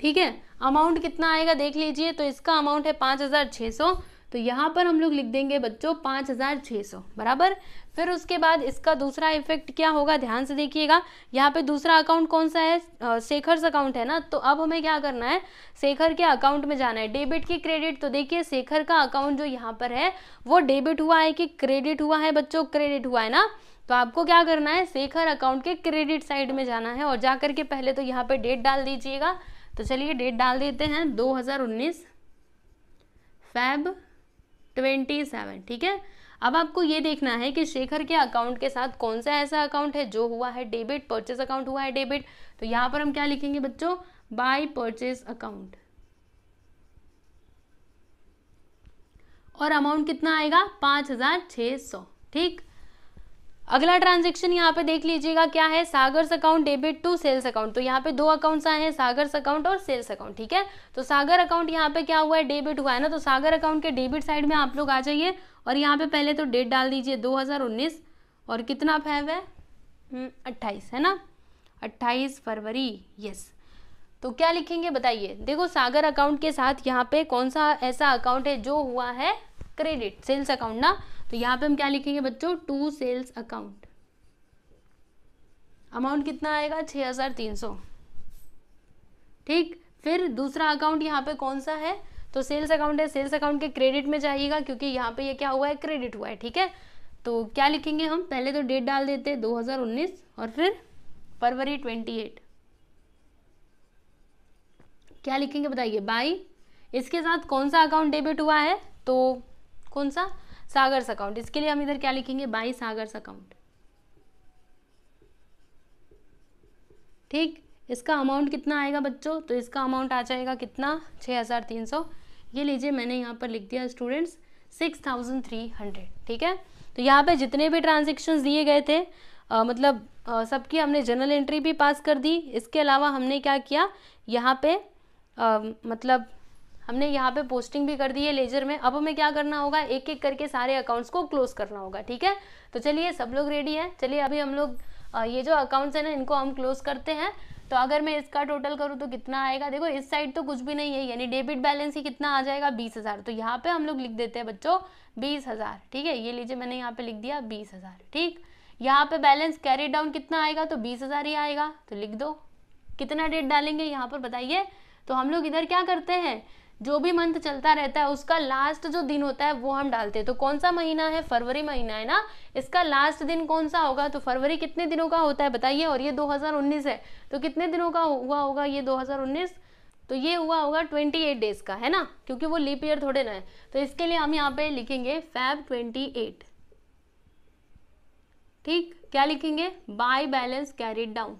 ठीक है अमाउंट कितना आएगा देख लीजिए तो इसका अमाउंट है पाँच हज़ार छह सौ तो यहाँ पर हम लोग लिख देंगे बच्चों पाँच हज़ार छः सौ बराबर फिर उसके बाद इसका दूसरा इफेक्ट क्या होगा ध्यान से देखिएगा यहाँ पे दूसरा अकाउंट कौन सा है शेखर्स अकाउंट है ना तो अब हमें क्या करना है शेखर के अकाउंट में जाना है डेबिट की क्रेडिट तो देखिए शेखर का अकाउंट जो यहाँ पर है वो डेबिट हुआ है कि क्रेडिट हुआ है बच्चों क्रेडिट हुआ है ना तो आपको क्या करना है शेखर अकाउंट के क्रेडिट साइड में जाना है और जाकर के पहले तो यहाँ पे डेट डाल दीजिएगा तो चलिए डेट डाल देते हैं 2019 फैब ट्वेंटी सेवन ठीक है अब आपको ये देखना है कि शेखर के अकाउंट के साथ कौन सा ऐसा अकाउंट है जो हुआ है डेबिट परचेस अकाउंट हुआ है डेबिट तो यहाँ पर हम क्या लिखेंगे बच्चों बाय परचेस अकाउंट और अमाउंट कितना आएगा पाँच हज़ार छः सौ ठीक अगला ट्रांजेक्शन यहाँ पे देख लीजिएगा क्या है Sagar's account debit to sales account तो यहाँ पे दो अकाउंट्स आए हैं सागर्स अकाउंट और सेल्स अकाउंट ठीक है तो सागर अकाउंट यहाँ पे क्या हुआ है डेबिट हुआ है ना तो सागर अकाउंट के डेबिट साइड में आप लोग आ जाइए और यहाँ पे पहले तो डेट डाल दीजिए दो और कितना फैव है हम्म, अट्ठाईस है ना अट्ठाईस फरवरी यस तो क्या लिखेंगे बताइए देखो सागर अकाउंट के साथ यहाँ पे कौन सा ऐसा अकाउंट है जो हुआ है क्रेडिट सेल्स अकाउंट ना तो यहाँ पे हम क्या लिखेंगे बच्चों टू सेल्स अकाउंट अमाउंट कितना आएगा छ हज़ार तीन सौ ठीक फिर दूसरा अकाउंट यहाँ पे कौन सा है तो सेल्स अकाउंट है सेल्स अकाउंट के क्रेडिट में जाइएगा क्योंकि यहाँ पे ये क्या हुआ है क्रेडिट हुआ है ठीक है तो क्या लिखेंगे हम पहले तो डेट डाल देते हैं 2019 और फिर फरवरी 28 क्या लिखेंगे बताइए बाई इसके साथ कौन सा अकाउंट डेबिट हुआ है तो कौन सा सागर्स अकाउंट इसके लिए हम इधर क्या लिखेंगे बाई सागर्स अकाउंट ठीक इसका अमाउंट कितना आएगा बच्चों तो इसका अमाउंट आ जाएगा कितना छः हज़ार तीन सौ ये लीजिए मैंने यहाँ पर लिख दिया students six thousand three hundred ठीक है तो यहाँ पे जितने भी ट्रांजेक्शन्स दिए गए थे आ, मतलब सबकी हमने जनरल एंट्री भी पास कर दी इसके अलावा हमने क्या किया यहाँ पे आ, मतलब हमने यहाँ पे पोस्टिंग भी कर दी है लेजर में अब हमें क्या करना होगा एक एक करके सारे अकाउंट्स को क्लोज करना होगा ठीक है तो चलिए सब लोग रेडी हैं चलिए अभी हम लोग ये जो अकाउंट्स हैं ना इनको हम क्लोज करते हैं तो अगर मैं इसका टोटल करूँ तो कितना आएगा देखो इस साइड तो कुछ भी नहीं है यानी डेबिट बैलेंस ही कितना आ जाएगा बीस हज़ार तो यहाँ पे हम लोग लिख देते हैं बच्चों बीस हज़ार ठीक है ये लीजिए मैंने यहाँ पे लिख दिया बीस हज़ार ठीक यहाँ पे बैलेंस कैरी डाउन कितना आएगा तो बीस हज़ार ही आएगा तो लिख दो कितना डेट डालेंगे यहाँ पर बताइए तो हम लोग इधर क्या करते हैं जो भी मंथ चलता रहता है उसका लास्ट जो दिन होता है वो हम डालते हैं तो कौन सा महीना है फरवरी महीना है ना इसका लास्ट दिन कौन सा होगा तो फरवरी कितने दिनों का होता है बताइए और ये 2019 है तो कितने दिनों का हुआ होगा ये 2019 तो ये हुआ होगा 28 डेज का है ना क्योंकि वो लीप ईयर थोड़े ना है तो इसके लिए हम यहाँ पे लिखेंगे फैब ट्वेंटी ठीक क्या लिखेंगे बाय बैलेंस कैरिड डाउन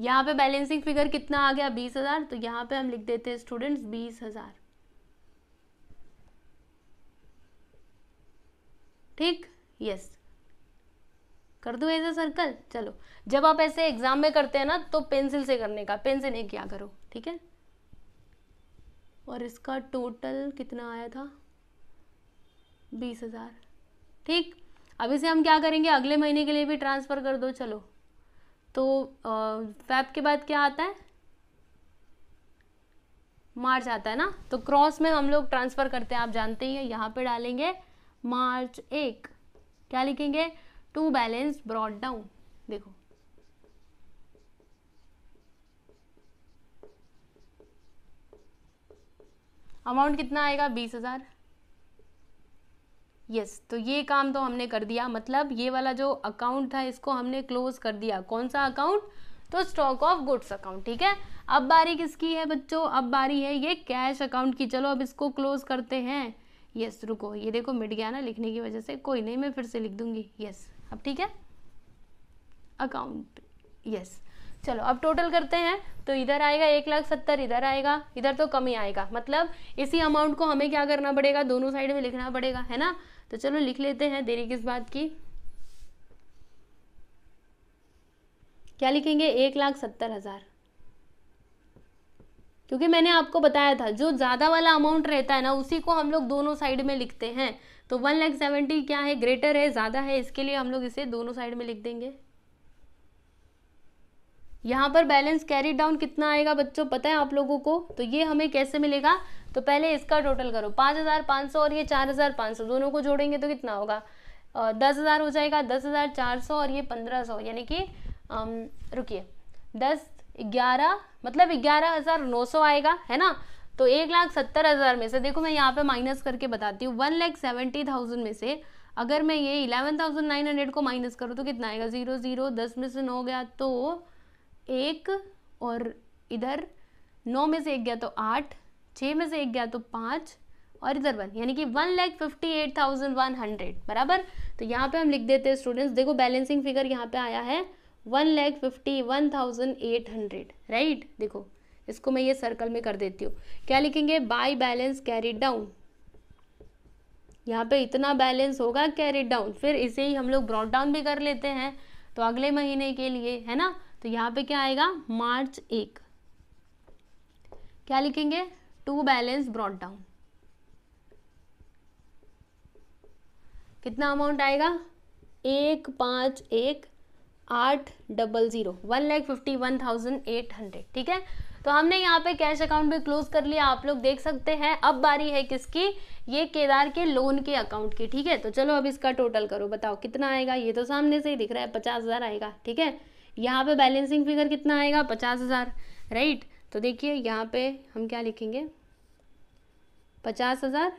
यहाँ पे बैलेंसिंग फिगर कितना आ गया बीस हजार तो यहाँ पे हम लिख देते हैं स्टूडेंट्स बीस हजार ठीक यस कर दो ऐसा सर्कल चलो जब आप ऐसे एग्जाम में करते हैं ना तो पेंसिल से करने का पेन से नहीं क्या करो ठीक है और इसका टोटल कितना आया था बीस हजार ठीक अभी से हम क्या करेंगे अगले महीने के लिए भी ट्रांसफ़र कर दो चलो तो फैब के बाद क्या आता है मार्च आता है ना तो क्रॉस में हम लोग ट्रांसफ़र करते हैं आप जानते ही है यहाँ पे डालेंगे मार्च एक क्या लिखेंगे टू बैलेंस ब्रॉड डाउन देखो अमाउंट कितना आएगा बीस हज़ार यस तो ये काम तो हमने कर दिया मतलब ये वाला जो अकाउंट था इसको हमने क्लोज कर दिया कौन सा अकाउंट तो स्टॉक ऑफ गुड्स अकाउंट ठीक है अब बारी किसकी है बच्चों अब बारी है ये कैश अकाउंट की चलो अब इसको क्लोज करते हैं यस रुको ये देखो मिट गया ना लिखने की वजह से कोई नहीं मैं फिर से लिख दूंगी यस अब ठीक है अकाउंट यस चलो अब टोटल करते हैं तो इधर आएगा एक लाख सत्तर इधर आएगा इधर तो कम ही आएगा मतलब इसी अमाउंट को हमें क्या करना पड़ेगा दोनों साइड में लिखना पड़ेगा है ना तो चलो लिख लेते हैं देरी किस बात की क्या लिखेंगे एक लाख सत्तर हज़ार क्योंकि मैंने आपको बताया था जो ज़्यादा वाला अमाउंट रहता है ना उसी को हम लोग दोनों साइड में लिखते हैं तो वन लैख सेवेंटी क्या है ग्रेटर है ज़्यादा है इसके लिए हम लोग इसे दोनों साइड में लिख देंगे यहाँ पर बैलेंस कैरी डाउन कितना आएगा बच्चों पता है आप लोगों को तो ये हमें कैसे मिलेगा तो पहले इसका टोटल करो पाँच हज़ार पाँच सौ और ये चार हज़ार पाँच सौ दोनों को जोड़ेंगे तो कितना होगा दस हज़ार हो जाएगा दस हज़ार चार सौ और ये पंद्रह सौ यानी कि रुकिए दस ग्यारह मतलब ग्यारह हज़ार नौ सौ आएगा है ना तो एक लाख सत्तर हज़ार में से देखो मैं यहाँ पर माइनस करके बताती हूँ वन लैख सेवेंटी थाउजेंड में से अगर मैं ये इलेवन थाउजेंड नाइन हंड्रेड को माइनस करूँ तो कितना आएगा ज़ीरो ज़ीरो दस में से नौ गया तो एक और इधर नौ में से एक गया तो आठ छः में से एक गया तो पाँच और इधर वन यानी कि one lakh fifty eight thousand one hundred बराबर तो यहाँ पे हम लिख देते हैं स्टूडेंट्स देखो बैलेंसिंग फिगर यहाँ पे आया है one lakh fifty one thousand eight hundred right देखो इसको मैं ये सर्कल में कर देती हूँ क्या लिखेंगे बाई बैलेंस कैरी डाउन यहाँ पे इतना बैलेंस होगा कैरी डाउन फिर इसे ही हम लोग ब्रॉड डाउन भी कर लेते हैं तो अगले महीने के लिए है ना तो यहाँ पे क्या आएगा मार्च एक क्या लिखेंगे टू बैलेंस ब्रॉड डाउन कितना अमाउंट आएगा एक पाँच एक आठ double zero one lakh fifty one thousand eight hundred ठीक है तो हमने यहाँ पे कैश अकाउंट भी क्लोज कर लिया आप लोग देख सकते हैं अब बारी है किसकी ये केदार के लोन के अकाउंट की ठीक है तो चलो अब इसका टोटल करो बताओ कितना आएगा ये तो सामने से ही दिख रहा है पचास हज़ार आएगा ठीक है यहाँ पे बैलेंसिंग फिगर कितना आएगा पचास हज़ार राइट तो देखिए यहाँ पे हम क्या लिखेंगे पचास हज़ार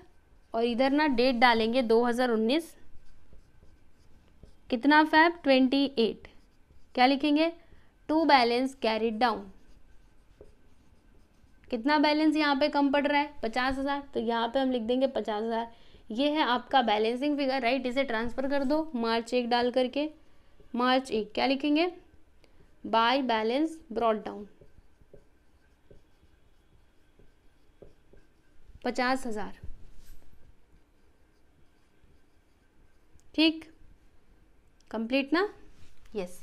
और इधर ना डेट डालेंगे दो हज़ार उन्नीस कितना फैब ट्वेंटी एट क्या लिखेंगे टू बैलेंस कैरिड डाउन कितना बैलेंस यहाँ पे कम पड़ रहा है पचास हज़ार तो यहाँ पे हम लिख देंगे पचास हज़ार ये है आपका बैलेंसिंग फिगर राइट इसे ट्रांसफ़र कर दो मार्च एक डाल करके मार्च एक क्या लिखेंगे by balance brought down पचास हजार ठीक कंप्लीट ना यस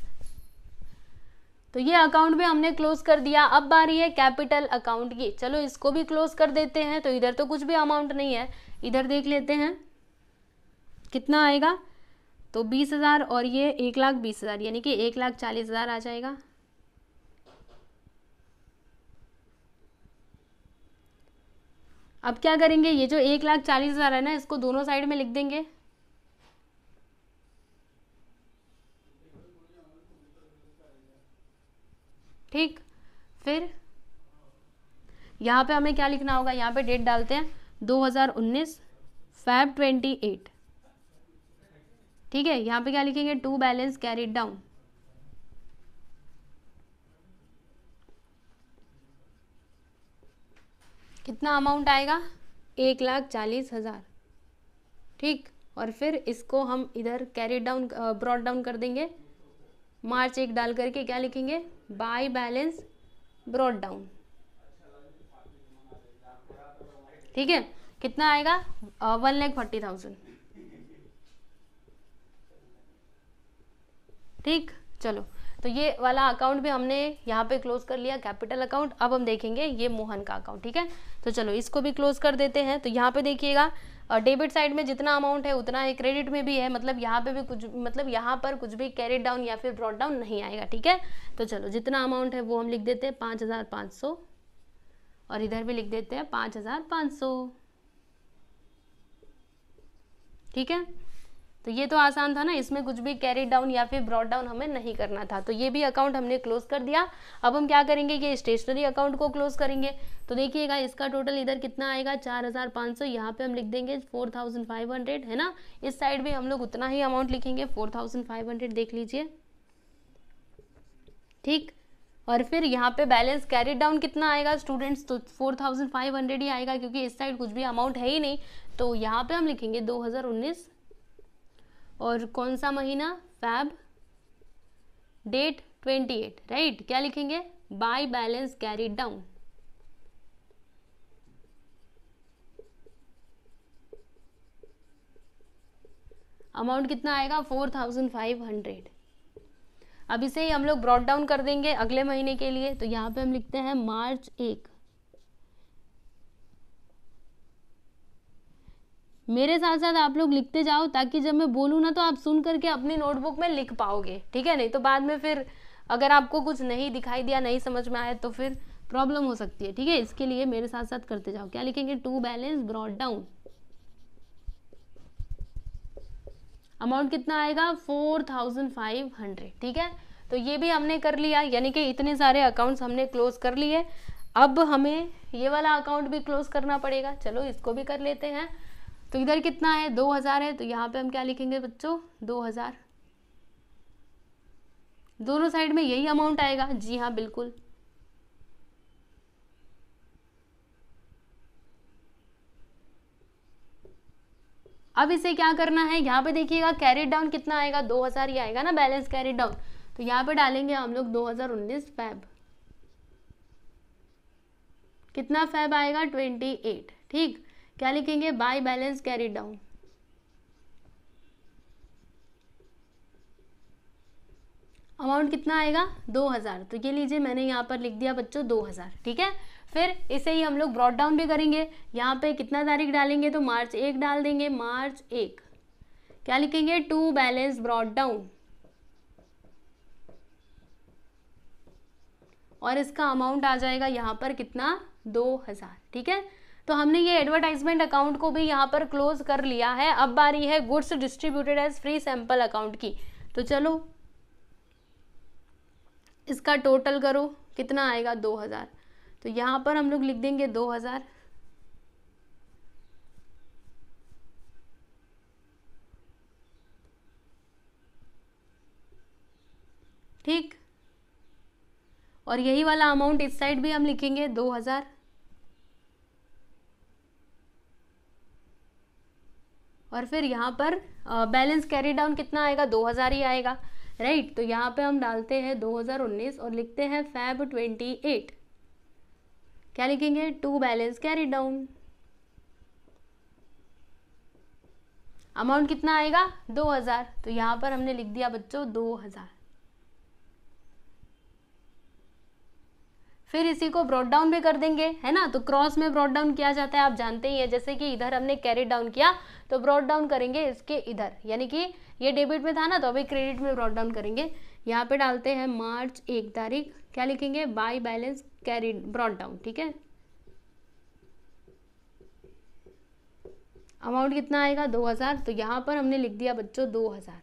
तो ये अकाउंट भी हमने क्लोज कर दिया अब बारी है कैपिटल अकाउंट की चलो इसको भी क्लोज कर देते हैं तो इधर तो कुछ भी अमाउंट नहीं है इधर देख लेते हैं कितना आएगा तो बीस हज़ार और ये एक लाख बीस हज़ार यानी कि एक लाख चालीस हज़ार आ जाएगा अब क्या करेंगे ये जो एक लाख चालीस हज़ार है ना इसको दोनों साइड में लिख देंगे ठीक फिर यहाँ पे हमें क्या लिखना होगा यहाँ पे डेट डालते हैं 2019 हज़ार उन्नीस फाइव ट्वेंटी एट ठीक है यहाँ पे क्या लिखेंगे टू बैलेंस कैरिड डाउन कितना अमाउंट आएगा एक लाख चालीस हज़ार ठीक और फिर इसको हम इधर कैरी डाउन ब्रॉड डाउन कर देंगे मार्च एक डाल करके क्या लिखेंगे बाय बैलेंस ब्रॉड डाउन ठीक है कितना आएगा वन लैख फोर्टी थाउजेंड ठीक चलो तो ये वाला अकाउंट भी हमने यहाँ पे क्लोज कर लिया कैपिटल अकाउंट अब हम देखेंगे ये मोहन का अकाउंट ठीक है तो चलो इसको भी क्लोज कर देते हैं तो यहाँ पे देखिएगा डेबिट साइड में जितना अमाउंट है उतना ही क्रेडिट में भी है मतलब यहाँ पे भी कुछ मतलब यहाँ पर कुछ भी कैरिड डाउन या फिर ब्रॉड डाउन नहीं आएगा ठीक है तो चलो जितना अमाउंट है वो हम लिख देते हैं पाँच हज़ार पाँच सौ और इधर भी लिख देते हैं पाँच हज़ार पाँच सौ ठीक है तो ये तो आसान था ना इसमें कुछ भी कैरी डाउन या फिर ब्रॉड डाउन हमें नहीं करना था तो ये भी अकाउंट हमने क्लोज कर दिया अब हम क्या करेंगे ये स्टेशनरी अकाउंट को क्लोज करेंगे तो देखिएगा इसका टोटल इधर कितना आएगा चार हज़ार पाँच सौ यहाँ पे हम लिख देंगे फोर थाउजेंड फाइव हंड्रेड है ना इस साइड भी हम लोग उतना ही अमाउंट लिखेंगे फोर थाउजेंड फाइव हंड्रेड देख लीजिए ठीक और फिर यहाँ पे बैलेंस कैरी डाउन कितना आएगा स्टूडेंट्स तो फोर थाउजेंड फाइव हंड्रेड ही आएगा क्योंकि इस साइड कुछ भी अमाउंट है ही नहीं तो यहाँ पे हम लिखेंगे दो हज़ार उन्नीस और कौन सा महीना फैब डेट 28 राइट क्या लिखेंगे by balance carry down amount कितना आएगा फोर थाउजेंड फाइव हंड्रेड अब इसे ही हम लोग ब्रॉड डाउन कर देंगे अगले महीने के लिए तो यहाँ पे हम लिखते हैं मार्च एक मेरे साथ साथ आप लोग लिखते जाओ ताकि जब मैं बोलूँ ना तो आप सुन करके अपनी नोटबुक में लिख पाओगे ठीक है नहीं तो बाद में फिर अगर आपको कुछ नहीं दिखाई दिया नहीं समझ में आया तो फिर प्रॉब्लम हो सकती है ठीक है इसके लिए मेरे साथ साथ करते जाओ क्या लिखेंगे to balance brought down amount कितना आएगा फोर थाउजेंड फाइव हंड्रेड ठीक है तो ये भी हमने कर लिया यानी कि इतने सारे अकाउंट्स हमने क्लोज कर लिए अब हमें ये वाला अकाउंट भी क्लोज करना पड़ेगा चलो इसको भी कर लेते हैं तो इधर कितना है दो हज़ार है तो यहाँ पे हम क्या लिखेंगे बच्चों दो हज़ार दोनों साइड में यही अमाउंट आएगा जी हाँ बिल्कुल अब इसे क्या करना है यहाँ पे देखिएगा कैरेट डाउन कितना आएगा दो हज़ार ही आएगा ना बैलेंस कैरेट डाउन तो यहाँ पे डालेंगे हम लोग दो हज़ार उन्नीस फैब कितना फैब आएगा ट्वेंटी एट ठीक क्या लिखेंगे by balance carry down amount कितना आएगा 2000 तो ये लीजिए मैंने यहाँ पर लिख दिया बच्चों 2000 ठीक है फिर इसे ही हम लोग ब्रॉड डाउन भी करेंगे यहाँ पे कितना तारीख डालेंगे तो मार्च एक डाल देंगे मार्च एक क्या लिखेंगे टू बैलेंस ब्रॉड डाउन और इसका अमाउंट आ जाएगा यहाँ पर कितना दो हजार ठीक है तो हमने ये एडवर्टाइजमेंट अकाउंट को भी यहाँ पर क्लोज कर लिया है अब बारी है goods distributed as free sample account की तो चलो इसका टोटल करो कितना आएगा दो हज़ार तो यहाँ पर हम लोग लिख देंगे दो हज़ार ठीक और यही वाला अमाउंट इस साइड भी हम लिखेंगे दो हज़ार और फिर यहाँ पर बैलेंस कैरी डाउन कितना आएगा 2000 ही आएगा राइट right? तो यहाँ पे हम डालते हैं 2019 और लिखते हैं फैब 28 क्या लिखेंगे to balance carry down amount कितना आएगा 2000 तो यहाँ पर हमने लिख दिया बच्चों 2000 फिर इसी को ब्रॉड डाउन भी कर देंगे है ना तो क्रॉस में ब्रॉड डाउन किया जाता है आप जानते ही हैं जैसे कि इधर हमने कैरी डाउन किया तो ब्रॉड डाउन करेंगे इसके इधर यानी कि ये डेबिट में था ना तो अभी क्रेडिट में ब्रॉड डाउन करेंगे यहाँ पे डालते हैं मार्च एक तारीख क्या लिखेंगे by balance carry brought down ठीक है अमाउंट कितना आएगा दो हज़ार तो यहाँ पर हमने लिख दिया बच्चों दो हज़ार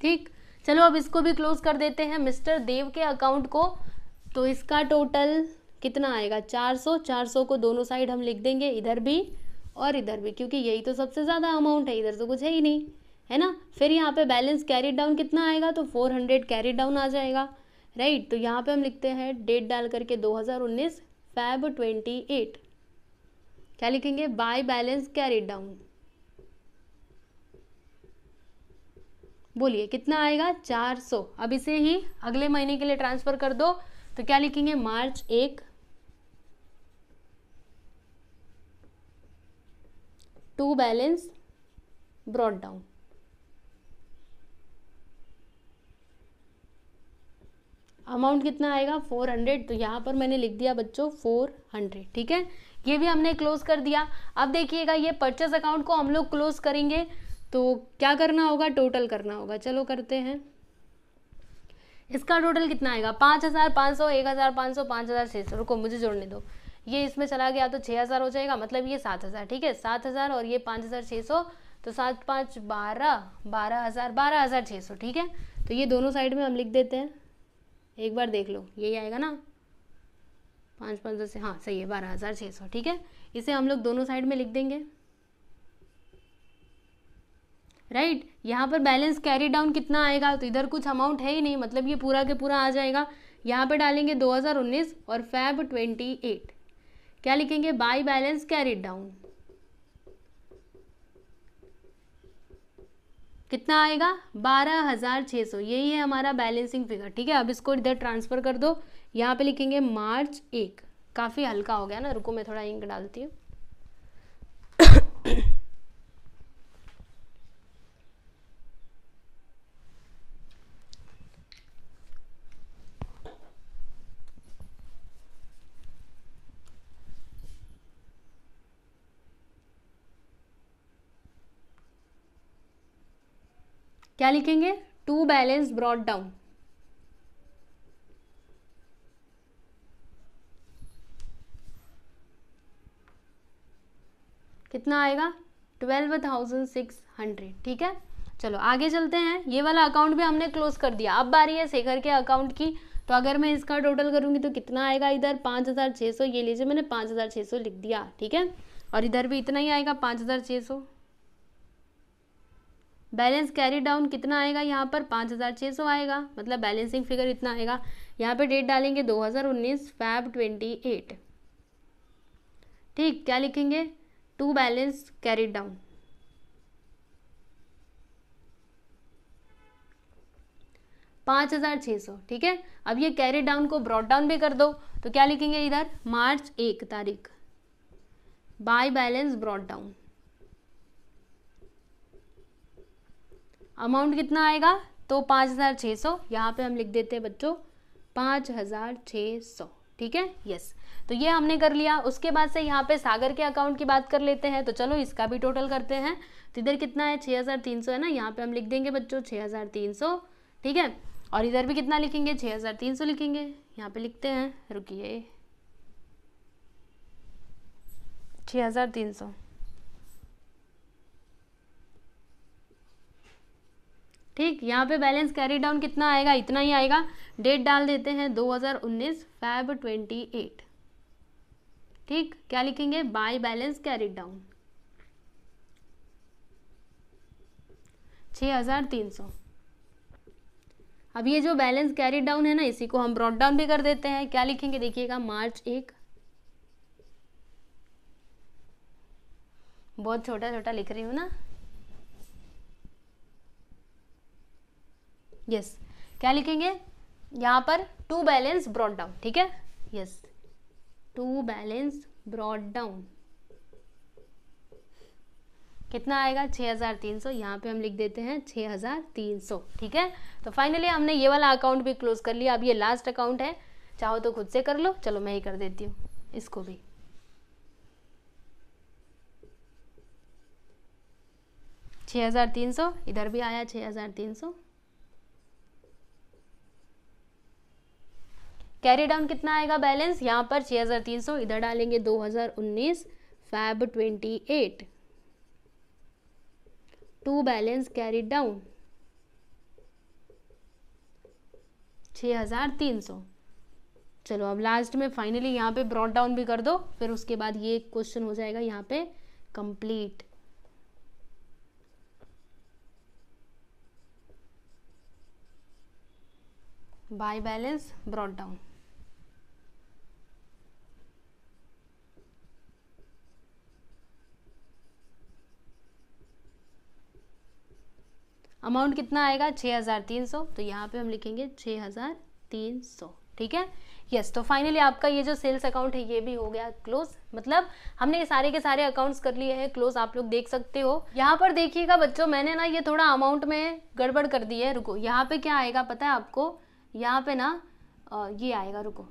ठीक चलो अब इसको भी क्लोज कर देते हैं मिस्टर देव के अकाउंट को तो इसका टोटल कितना आएगा 400 400 को दोनों साइड हम लिख देंगे इधर भी और इधर भी क्योंकि यही तो सबसे ज़्यादा अमाउंट है इधर तो कुछ है ही नहीं है ना फिर यहाँ पे बैलेंस कैरी डाउन कितना आएगा तो 400 हंड्रेड कैरी डाउन आ जाएगा राइट तो यहाँ पे हम लिखते हैं डेट डाल करके 2019 फैब 28 क्या लिखेंगे बाय बैलेंस कैरी डाउन बोलिए कितना आएगा 400 अब इसे ही अगले महीने के लिए ट्रांसफर कर दो तो क्या लिखेंगे मार्च एक to balance brought down amount कितना आएगा 400 तो यहां पर मैंने लिख दिया बच्चों 400 ठीक है ये भी हमने क्लोज कर दिया अब देखिएगा ये परचेस अकाउंट को हम लोग क्लोज करेंगे तो क्या करना होगा टोटल करना होगा चलो करते हैं इसका टोटल कितना आएगा पाँच हज़ार पाँच सौ एक हज़ार पाँच सौ पाँच हज़ार छः सौ रुको मुझे जोड़ने दो ये इसमें चला गया तो छः हज़ार हो जाएगा मतलब ये सात हज़ार ठीक है सात हज़ार और ये पाँच हज़ार छः सौ तो सात पाँच बारह बारह हज़ार बारह हज़ार छः सौ ठीक है तो ये दोनों साइड में हम लिख देते हैं एक बार देख लो यही आएगा ना पाँच पाँच दस हाँ सही है बारह हज़ार छः सौ ठीक है इसे हम लोग दोनों साइड में लिख देंगे राइट right? यहाँ पर बैलेंस कैरी डाउन कितना आएगा तो इधर कुछ अमाउंट है ही नहीं मतलब ये पूरा के पूरा आ जाएगा यहाँ पर डालेंगे 2019 और फैब 28 क्या लिखेंगे बाई बैलेंस कैरी डाउन कितना आएगा 12,600 यही है हमारा बैलेंसिंग फिगर ठीक है अब इसको इधर ट्रांसफ़र कर दो यहाँ पे लिखेंगे मार्च एक काफ़ी हल्का हो गया ना रुको मैं थोड़ा इंक डालती हूँ क्या लिखेंगे टू बैलेंस ब्रॉड डाउन कितना आएगा ट्वेल्व थाउजेंड सिक्स हंड्रेड ठीक है चलो आगे चलते हैं ये वाला अकाउंट भी हमने क्लोज कर दिया अब बारी है शेखर के अकाउंट की तो अगर मैं इसका टोटल करूंगी तो कितना आएगा इधर पाँच हज़ार छः सौ ये लीजिए मैंने पाँच हज़ार छः सौ लिख दिया ठीक है और इधर भी इतना ही आएगा पाँच हज़ार छः सौ बैलेंस कैरी डाउन कितना आएगा यहाँ पर पाँच हज़ार छः सौ आएगा मतलब बैलेंसिंग फिगर इतना आएगा यहाँ पे डेट डालेंगे 2019 फैब 28 ठीक क्या लिखेंगे टू बैलेंस कैरी डाउन पाँच हज़ार छः सौ ठीक है अब ये कैरी डाउन को ब्रॉड डाउन भी कर दो तो क्या लिखेंगे इधर मार्च एक तारीख by balance brought down amount कितना आएगा तो पाँच हज़ार छः सौ यहाँ पर हम लिख देते हैं बच्चों पाँच हज़ार छः सौ ठीक है यस तो ये हमने कर लिया उसके बाद से यहाँ पे सागर के अकाउंट की बात कर लेते हैं तो चलो इसका भी टोटल करते हैं तो इधर कितना है छः हज़ार तीन सौ है ना यहाँ पे हम लिख देंगे बच्चों छः हज़ार तीन सौ ठीक है और इधर भी कितना लिखेंगे छः हज़ार तीन सौ लिखेंगे यहाँ पे लिखते हैं रुकिए छः हज़ार तीन सौ ठीक यहाँ पे बैलेंस कैरी डाउन कितना आएगा इतना ही आएगा डेट डाल देते हैं 2019 फैब 28 ठीक क्या लिखेंगे बाय बैलेंस कैरी डाउन 6300 अब ये जो बैलेंस कैरी डाउन है ना इसी को हम ब्रॉड डाउन भी कर देते हैं क्या लिखेंगे देखिएगा मार्च एक बहुत छोटा छोटा लिख रही हूँ ना यस क्या लिखेंगे यहाँ पर टू बैलेंस ब्रॉड डाउन ठीक है yes to balance brought down कितना आएगा 6300 यहाँ पे हम लिख देते हैं 6300 ठीक है तो फाइनली हमने ये वाला अकाउंट भी क्लोज कर लिया अब ये लास्ट अकाउंट है चाहो तो खुद से कर लो चलो मैं ही कर देती हूँ इसको भी छः हज़ार तीन सौ इधर भी आया छः हज़ार तीन सौ कैरी डाउन कितना आएगा बैलेंस यहाँ पर छः हज़ार तीन सौ इधर डालेंगे दो हज़ार उन्नीस Feb twenty eight to balance carry down छः हज़ार तीन सौ चलो अब लास्ट में फाइनली यहाँ पे ब्रॉड डाउन भी कर दो फिर उसके बाद ये क्वेश्चन हो जाएगा यहाँ पे complete by balance brought down amount कितना आएगा छः हज़ार तीन सौ तो यहाँ पे हम लिखेंगे छः हज़ार तीन सौ ठीक है यस yes, तो फाइनली आपका ये जो सेल्स अकाउंट है ये भी हो गया क्लोज मतलब हमने ये सारे के सारे अकाउंट्स कर लिए हैं क्लोज आप लोग देख सकते हो यहाँ पर देखिएगा बच्चों मैंने ना ये थोड़ा अमाउंट में गड़बड़ कर दी है रुको यहाँ पे क्या आएगा पता है आपको यहाँ पे ना ये आएगा रुको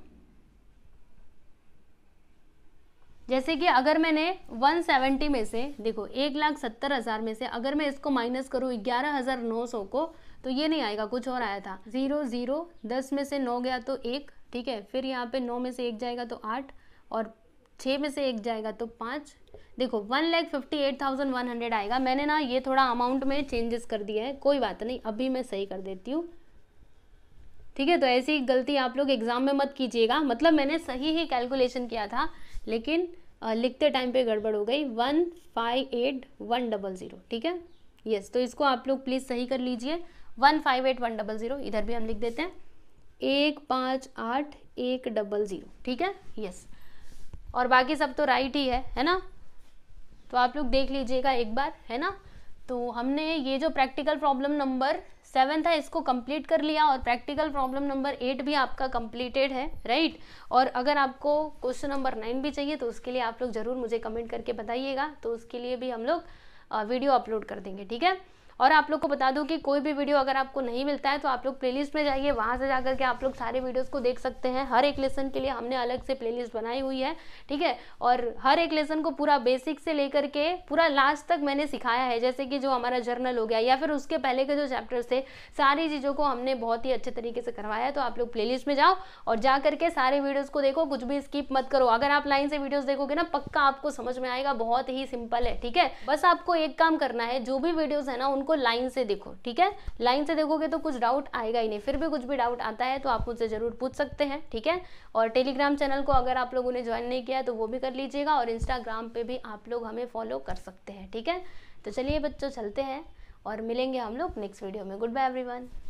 जैसे कि अगर मैंने 170 में से देखो एक लाख सत्तर हज़ार में से अगर मैं इसको माइनस करूँ ग्यारह हज़ार नौ सौ को तो ये नहीं आएगा कुछ और आया था ज़ीरो ज़ीरो दस में से नौ गया तो एक ठीक है फिर यहाँ पे नौ में से एक जाएगा तो आठ और छः में से एक जाएगा तो पाँच देखो one lakh fifty eight thousand one hundred आएगा मैंने ना ये थोड़ा अमाउंट में चेंजेस कर दिया है कोई बात नहीं अभी मैं सही कर देती हूँ ठीक है तो ऐसी गलती आप लोग एग्ज़ाम में मत कीजिएगा मतलब मैंने सही ही कैलकुलेशन किया था लेकिन लिखते टाइम पे गड़बड़ हो गई one five eight one double zero ठीक है यस तो इसको आप लोग प्लीज़ सही कर लीजिए one five eight one double zero इधर भी हम लिख देते हैं एक पाँच आठ एक डबल ज़ीरो ठीक है यस और बाकी सब तो राइट ही है है ना तो आप लोग देख लीजिएगा एक बार है ना तो हमने ये जो प्रैक्टिकल प्रॉब्लम नंबर सेवन था इसको कंप्लीट कर लिया और प्रैक्टिकल प्रॉब्लम नंबर एट भी आपका कंप्लीटेड है राइट और अगर आपको क्वेश्चन नंबर नाइन भी चाहिए तो उसके लिए आप लोग ज़रूर मुझे कमेंट करके बताइएगा तो उसके लिए भी हम लोग वीडियो अपलोड कर देंगे ठीक है और आप लोग को बता दूं कि कोई भी वीडियो अगर आपको नहीं मिलता है तो आप लोग प्लेलिस्ट में जाइए वहाँ से जाकर के आप लोग सारे वीडियोज़ को देख सकते हैं हर एक लेसन के लिए हमने अलग से प्लेलिस्ट बनाई हुई है ठीक है और हर एक लेसन को पूरा बेसिक से लेकर के पूरा लास्ट तक मैंने सिखाया है जैसे कि जो हमारा जर्नल हो गया या फिर उसके पहले के जो चैप्टर्स थे सारी चीज़ों को हमने बहुत ही अच्छे तरीके से करवाया है तो आप लोग प्ले में जाओ और जा करके सारे वीडियोज़ को देखो कुछ भी स्किप मत करो अगर आप लाइन से वीडियोज़ देखोगे ना पक्का आपको समझ में आएगा बहुत ही सिंपल है ठीक है बस आपको एक काम करना है जो भी वीडियोज़ है ना उनको को लाइन से देखो ठीक है लाइन से देखोगे तो कुछ डाउट आएगा ही नहीं फिर भी कुछ भी डाउट आता है तो आप मुझसे ज़रूर पूछ सकते हैं ठीक है और टेलीग्राम चैनल को अगर आप लोगों ने ज्वाइन नहीं किया तो वो भी कर लीजिएगा और इंस्टाग्राम पर भी आप लोग हमें फॉलो कर सकते हैं ठीक है तो चलिए बच्चों चलते हैं और मिलेंगे हम लोग नेक्स्ट वीडियो में गुड बाय एवरीवन